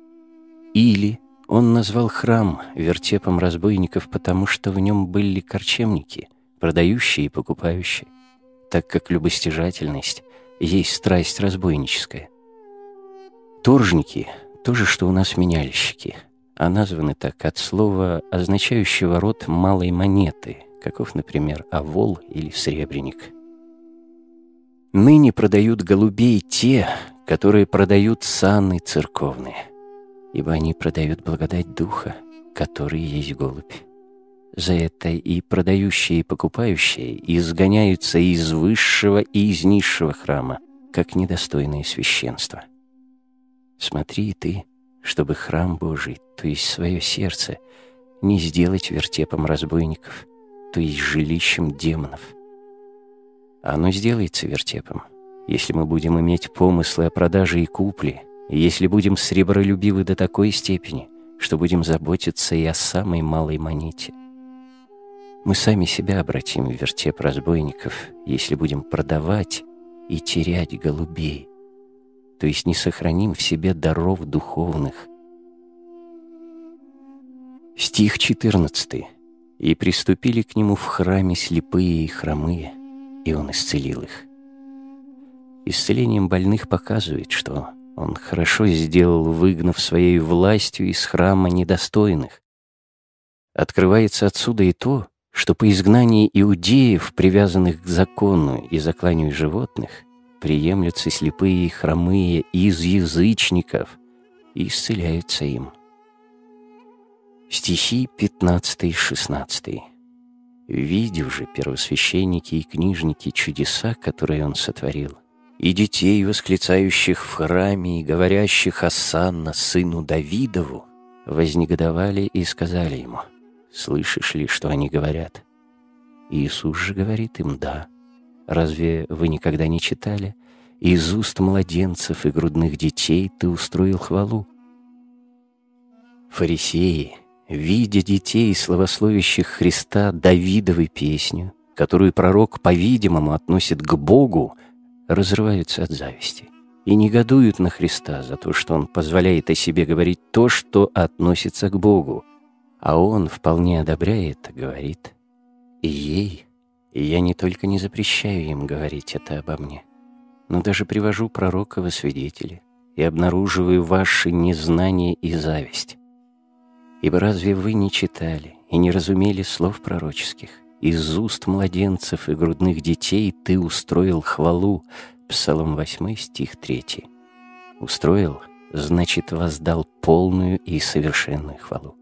Или он назвал храм вертепом разбойников, потому что в нем были корчемники, продающие и покупающие, так как любостяжательность есть страсть разбойническая. Торжники — то же, что у нас меняльщики, а названы так от слова, означающего род малой монеты, каков, например, овол или сребреник — Ныне продают голубей те, которые продают саны церковные, ибо они продают благодать Духа, который есть голубь. За это и продающие, и покупающие изгоняются из высшего и из низшего храма, как недостойные священства. Смотри и ты, чтобы храм Божий, то есть свое сердце, не сделать вертепом разбойников, то есть жилищем демонов — оно сделается вертепом. Если мы будем иметь помыслы о продаже и купле, если будем сребролюбивы до такой степени, что будем заботиться и о самой малой монете. Мы сами себя обратим в вертеп разбойников, если будем продавать и терять голубей, то есть не сохраним в себе даров духовных. Стих 14. «И приступили к нему в храме слепые и хромые» и Он исцелил их. Исцелением больных показывает, что Он хорошо сделал, выгнав своей властью из храма недостойных. Открывается отсюда и то, что по изгнании иудеев, привязанных к закону и закланию животных, приемлются слепые и хромые из язычников и исцеляются им. Стихи 15-16 Видев же первосвященники и книжники чудеса, которые он сотворил, и детей, восклицающих в храме и говорящих «Асанна, сыну Давидову», вознегодовали и сказали ему, «Слышишь ли, что они говорят?» Иисус же говорит им «Да». Разве вы никогда не читали? Из уст младенцев и грудных детей ты устроил хвалу. Фарисеи, видя детей, словословящих Христа Давидовой песню, которую пророк, по-видимому, относит к Богу, разрываются от зависти и негодуют на Христа за то, что Он позволяет о себе говорить то, что относится к Богу, а Он вполне одобряет, говорит, и ей, и я не только не запрещаю им говорить это обо мне, но даже привожу пророка во свидетели и обнаруживаю ваши незнание и зависть. Ибо разве вы не читали и не разумели слов пророческих? Из уст младенцев и грудных детей ты устроил хвалу. Псалом 8, стих 3. Устроил, значит, воздал полную и совершенную хвалу.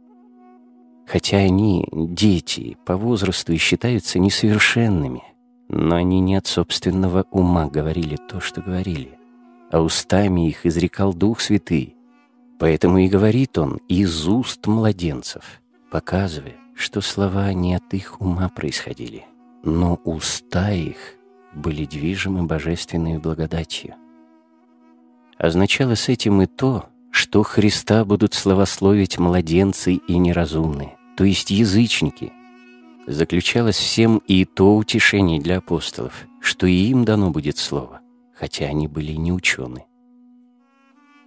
Хотя они, дети, по возрасту и считаются несовершенными, но они не от собственного ума говорили то, что говорили, а устами их изрекал Дух Святый, Поэтому и говорит он из уст младенцев, показывая, что слова не от их ума происходили, но уста их были движимы божественной благодатью. Означало с этим и то, что Христа будут словословить младенцы и неразумные, то есть язычники. Заключалось всем и то утешение для апостолов, что и им дано будет слово, хотя они были не ученые.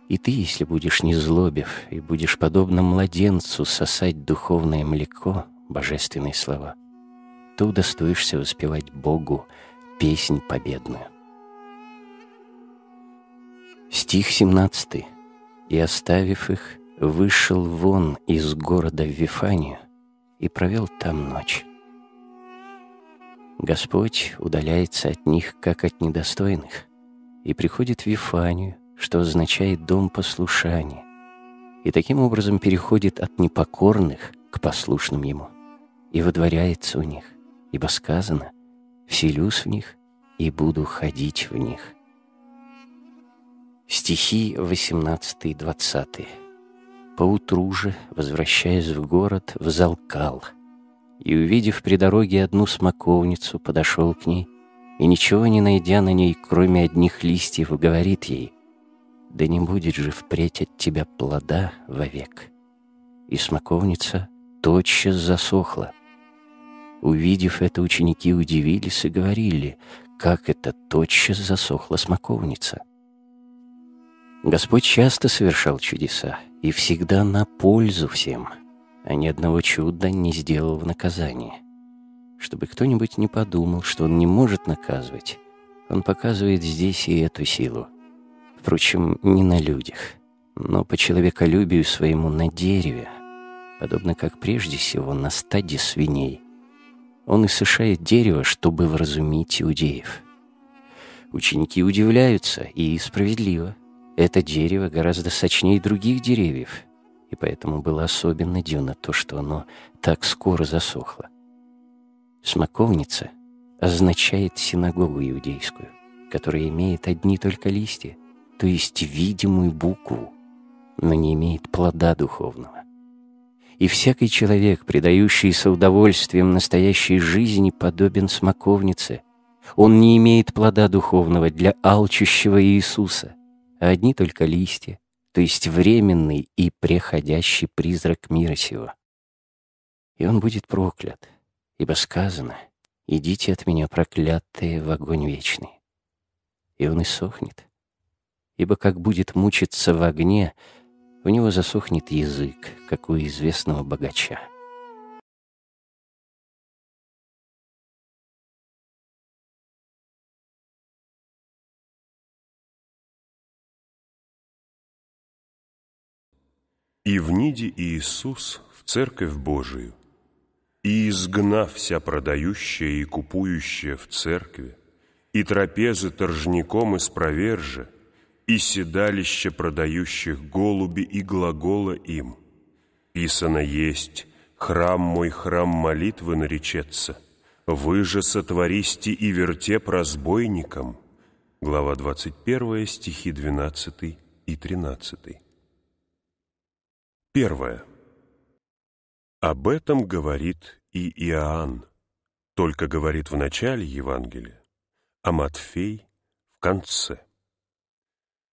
И ты, если будешь не злобив и будешь подобно младенцу сосать духовное млеко, божественные слова, то удостоишься воспевать Богу песнь победную. Стих 17. «И оставив их, вышел вон из города в Вифанию и провел там ночь». Господь удаляется от них, как от недостойных, и приходит в Вифанию, что означает «дом послушания», и таким образом переходит от непокорных к послушным ему и водворяется у них, ибо сказано «вселюсь в них и буду ходить в них». Стихи 18-20. «Поутру же, возвращаясь в город, взалкал, и, увидев при дороге одну смоковницу, подошел к ней, и, ничего не найдя на ней, кроме одних листьев, говорит ей — да не будет же впредь от тебя плода вовек. И смоковница тотчас засохла. Увидев это, ученики удивились и говорили, как это тотчас засохла смоковница. Господь часто совершал чудеса, и всегда на пользу всем, а ни одного чуда не сделал в наказании. Чтобы кто-нибудь не подумал, что он не может наказывать, он показывает здесь и эту силу. Впрочем, не на людях, но по человеколюбию своему на дереве, подобно как прежде всего на стаде свиней. Он иссышает дерево, чтобы вразумить иудеев. Ученики удивляются, и справедливо. Это дерево гораздо сочнее других деревьев, и поэтому было особенно дивно то, что оно так скоро засохло. Смоковница означает синагогу иудейскую, которая имеет одни только листья, то есть видимую букву, но не имеет плода духовного. И всякий человек, предающийся удовольствием настоящей жизни, подобен смоковнице. Он не имеет плода духовного для алчущего Иисуса, а одни только листья, то есть временный и преходящий призрак мира сего. И он будет проклят, ибо сказано «Идите от меня, проклятые, в огонь вечный». И он иссохнет ибо как будет мучиться в огне, у него засохнет язык, как у известного богача. И в ниде Иисус в Церковь Божию, и изгнав вся продающая и купующая в Церкви, и трапезы торжником из провержа, и седалище продающих голуби и глагола им. Писано есть, храм мой, храм молитвы наречется, вы же сотвористе и вертеп разбойникам. Глава 21, стихи 12 и 13. Первое. Об этом говорит и Иоанн, только говорит в начале Евангелия, а Матфей — в конце.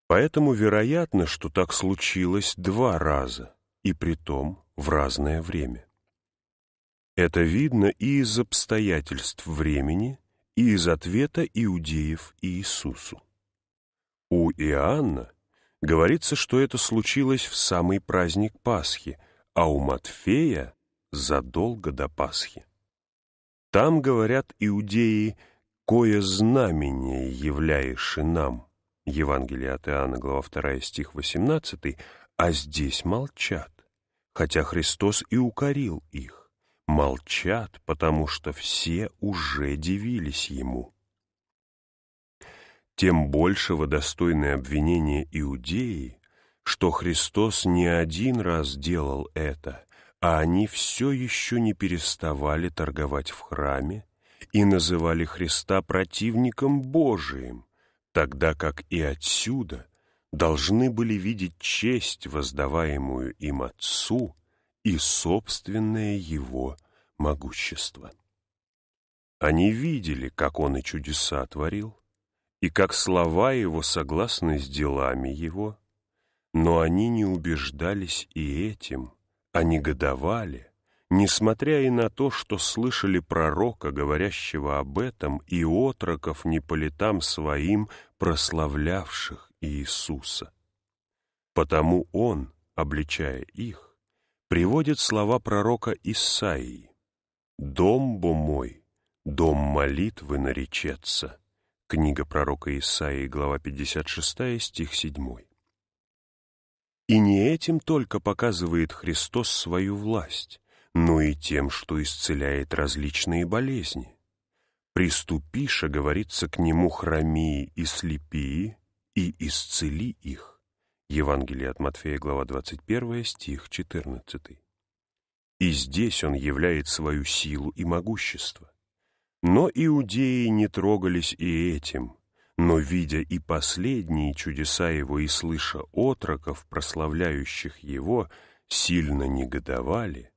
Поэтому вероятно, что так случилось два раза, и при том в разное время. Это видно и из обстоятельств времени, и из ответа иудеев Иисусу. У Иоанна говорится, что это случилось в самый праздник Пасхи, а у Матфея – задолго до Пасхи. Там, говорят иудеи, «Кое знамение являешь и нам» Евангелие от Иоанна, глава 2, стих 18, а здесь молчат, хотя Христос и укорил их. Молчат, потому что все уже дивились Ему. Тем большего достойное обвинение иудеи, что Христос не один раз делал это, а они все еще не переставали торговать в храме и называли Христа противником Божиим, тогда как и отсюда должны были видеть честь, воздаваемую им Отцу, и собственное его могущество. Они видели, как он и чудеса творил, и как слова его согласны с делами его, но они не убеждались и этим, а негодовали, Несмотря и на то, что слышали пророка, говорящего об этом, и отроков не своим, прославлявших Иисуса. Потому он, обличая их, приводит слова пророка Исаии. «Дом бо мой, дом молитвы наречется». Книга пророка Исаии, глава 56, стих 7. И не этим только показывает Христос свою власть, но и тем, что исцеляет различные болезни. «Приступиша», — говорится, — «к нему хромии и слепии, и исцели их». Евангелие от Матфея, глава 21, стих 14. И здесь он являет свою силу и могущество. Но иудеи не трогались и этим, но, видя и последние чудеса его и слыша отроков, прославляющих его, сильно негодовали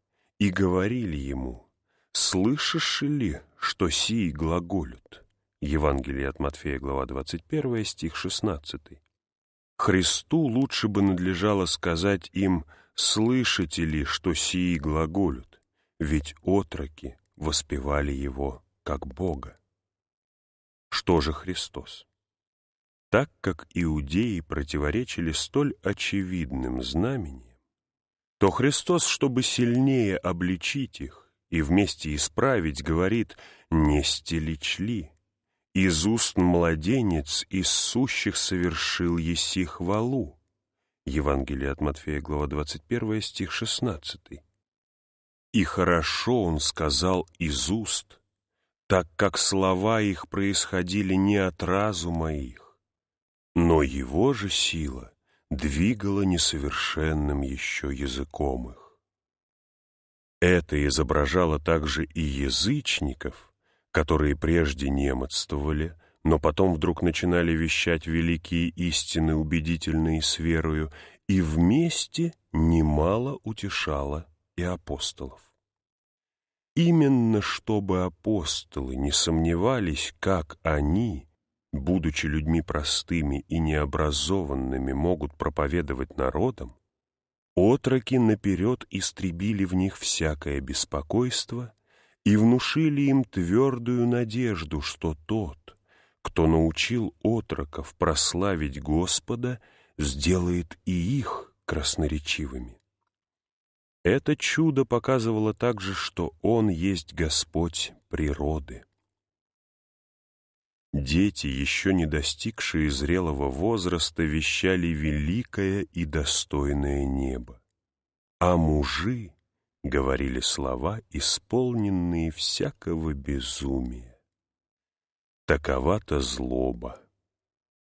и говорили ему, «Слышишь ли, что сии глаголют?» Евангелие от Матфея, глава 21, стих 16. Христу лучше бы надлежало сказать им «Слышите ли, что сии глаголют?» Ведь отроки воспевали его как Бога. Что же Христос? Так как иудеи противоречили столь очевидным знамениям, то Христос, чтобы сильнее обличить их и вместе исправить, говорит «не стелечли». «Из уст младенец, из сущих совершил еси хвалу». Евангелие от Матфея, глава 21, стих 16. «И хорошо он сказал из уст, так как слова их происходили не от разума их, но его же сила двигала несовершенным еще языком их. Это изображало также и язычников, которые прежде немодствовали, но потом вдруг начинали вещать великие истины, убедительные с верою, и вместе немало утешало и апостолов. Именно чтобы апостолы не сомневались, как они, будучи людьми простыми и необразованными, могут проповедовать народам, отроки наперед истребили в них всякое беспокойство и внушили им твердую надежду, что тот, кто научил отроков прославить Господа, сделает и их красноречивыми. Это чудо показывало также, что Он есть Господь природы. Дети, еще не достигшие зрелого возраста, вещали великое и достойное небо. А мужи говорили слова, исполненные всякого безумия. Такова-то злоба.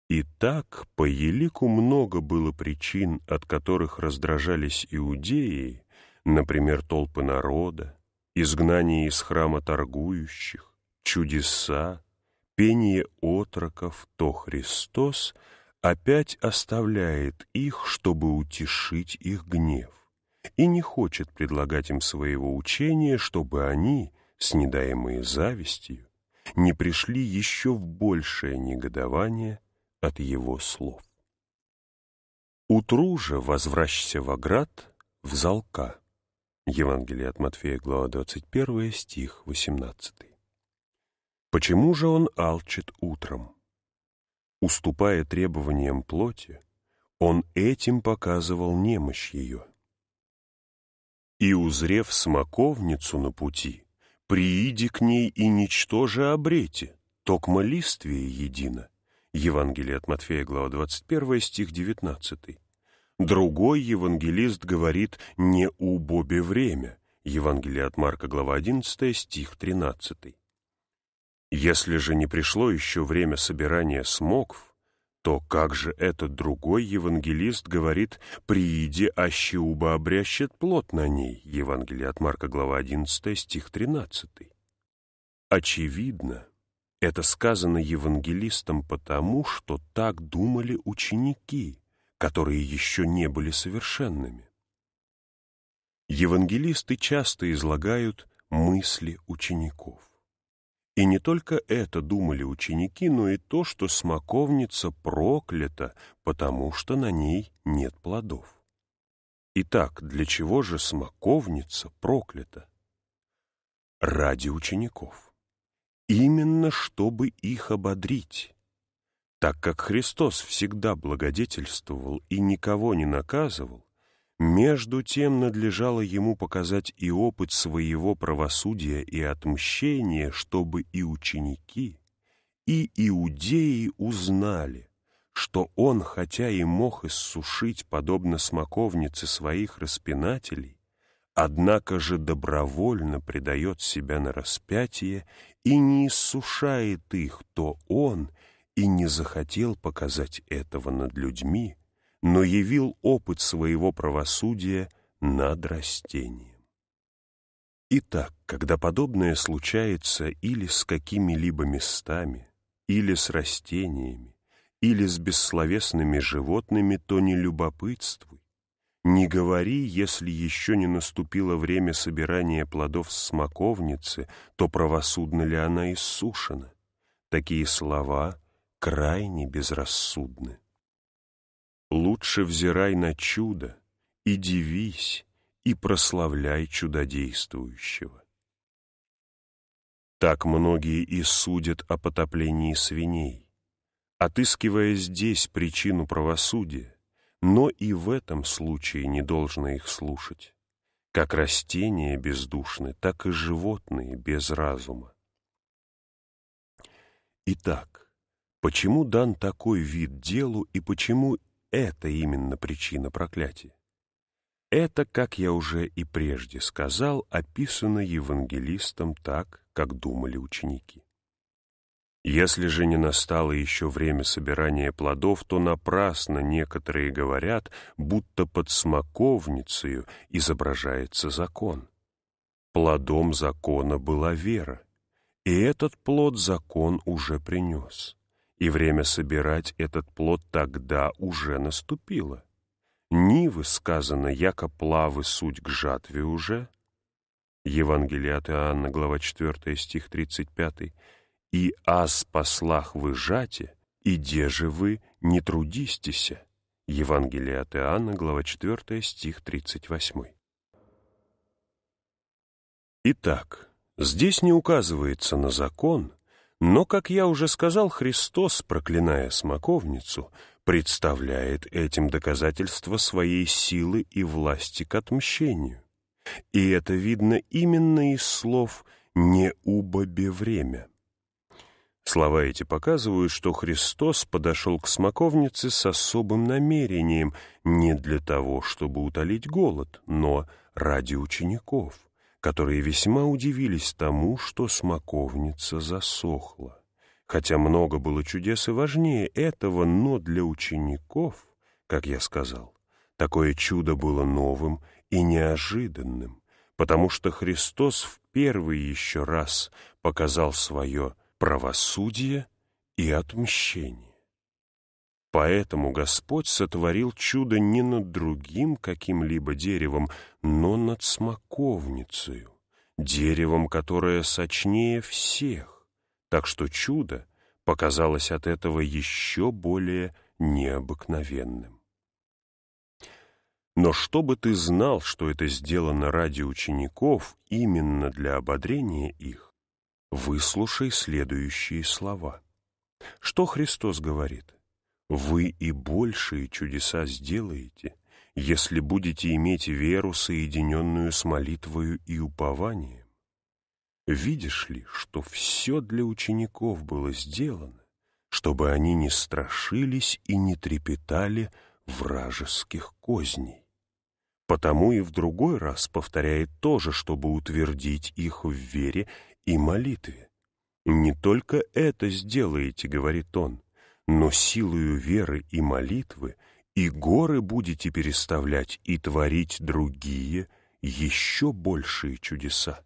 И так по елику много было причин, от которых раздражались иудеи, например, толпы народа, изгнание из храма торгующих, чудеса, пение отроков, то Христос опять оставляет их, чтобы утешить их гнев, и не хочет предлагать им своего учения, чтобы они, снедаемые завистью, не пришли еще в большее негодование от его слов. «Утру же возвращся в оград, в залка». Евангелие от Матфея, глава 21, стих 18. Почему же он алчит утром? Уступая требованиям плоти, он этим показывал немощь ее. И, узрев смоковницу на пути, прииди к ней и ничтоже обрете, токмо листвие едино. Евангелие от Матфея, глава 21, стих 19. Другой евангелист говорит «не у Бобе время», Евангелие от Марка, глава 11, стих 13. Если же не пришло еще время собирания смокв, то как же этот другой евангелист говорит «при еде аще уба обрящет плод на ней» Евангелие от Марка, глава 11, стих 13. Очевидно, это сказано евангелистом потому, что так думали ученики, которые еще не были совершенными. Евангелисты часто излагают мысли учеников. И не только это думали ученики, но и то, что смоковница проклята, потому что на ней нет плодов. Итак, для чего же смоковница проклята? Ради учеников. Именно чтобы их ободрить. Так как Христос всегда благодетельствовал и никого не наказывал, между тем надлежало ему показать и опыт своего правосудия и отмщения, чтобы и ученики, и иудеи узнали, что он, хотя и мог иссушить, подобно смоковнице своих распинателей, однако же добровольно предает себя на распятие и не иссушает их, то он и не захотел показать этого над людьми, но явил опыт своего правосудия над растением. Итак, когда подобное случается или с какими-либо местами, или с растениями, или с бессловесными животными, то не любопытствуй. Не говори, если еще не наступило время собирания плодов с смоковницы, то правосудна ли она иссушена. Такие слова крайне безрассудны. Лучше взирай на чудо и дивись, и прославляй чудодействующего. Так многие и судят о потоплении свиней, отыскивая здесь причину правосудия, но и в этом случае не должно их слушать. Как растения бездушны, так и животные без разума. Итак, почему дан такой вид делу и почему это именно причина проклятия. Это, как я уже и прежде сказал, описано евангелистом так, как думали ученики. Если же не настало еще время собирания плодов, то напрасно некоторые говорят, будто под смоковницею изображается закон. Плодом закона была вера, и этот плод закон уже принес и время собирать этот плод тогда уже наступило. Нивы, сказано, яко плавы суть к жатве уже. Евангелие от Иоанна, глава 4, стих 35. «И аз послах вы жате, и де же вы не трудистися». Евангелие от Иоанна, глава 4, стих 38. Итак, здесь не указывается на закон — но, как я уже сказал, Христос, проклиная смоковницу, представляет этим доказательство своей силы и власти к отмщению. И это видно именно из слов «не убобе время». Слова эти показывают, что Христос подошел к смоковнице с особым намерением не для того, чтобы утолить голод, но ради учеников которые весьма удивились тому, что смоковница засохла. Хотя много было чудес и важнее этого, но для учеников, как я сказал, такое чудо было новым и неожиданным, потому что Христос в первый еще раз показал свое правосудие и отмщение. Поэтому Господь сотворил чудо не над другим каким-либо деревом, но над смоковницею, деревом, которое сочнее всех. Так что чудо показалось от этого еще более необыкновенным. Но чтобы ты знал, что это сделано ради учеников, именно для ободрения их, выслушай следующие слова. Что Христос говорит? Вы и большие чудеса сделаете, если будете иметь веру, соединенную с молитвою и упованием. Видишь ли, что все для учеников было сделано, чтобы они не страшились и не трепетали вражеских козней. Потому и в другой раз повторяет то же, чтобы утвердить их в вере и молитве. «Не только это сделаете, — говорит он, но силою веры и молитвы и горы будете переставлять и творить другие, еще большие чудеса.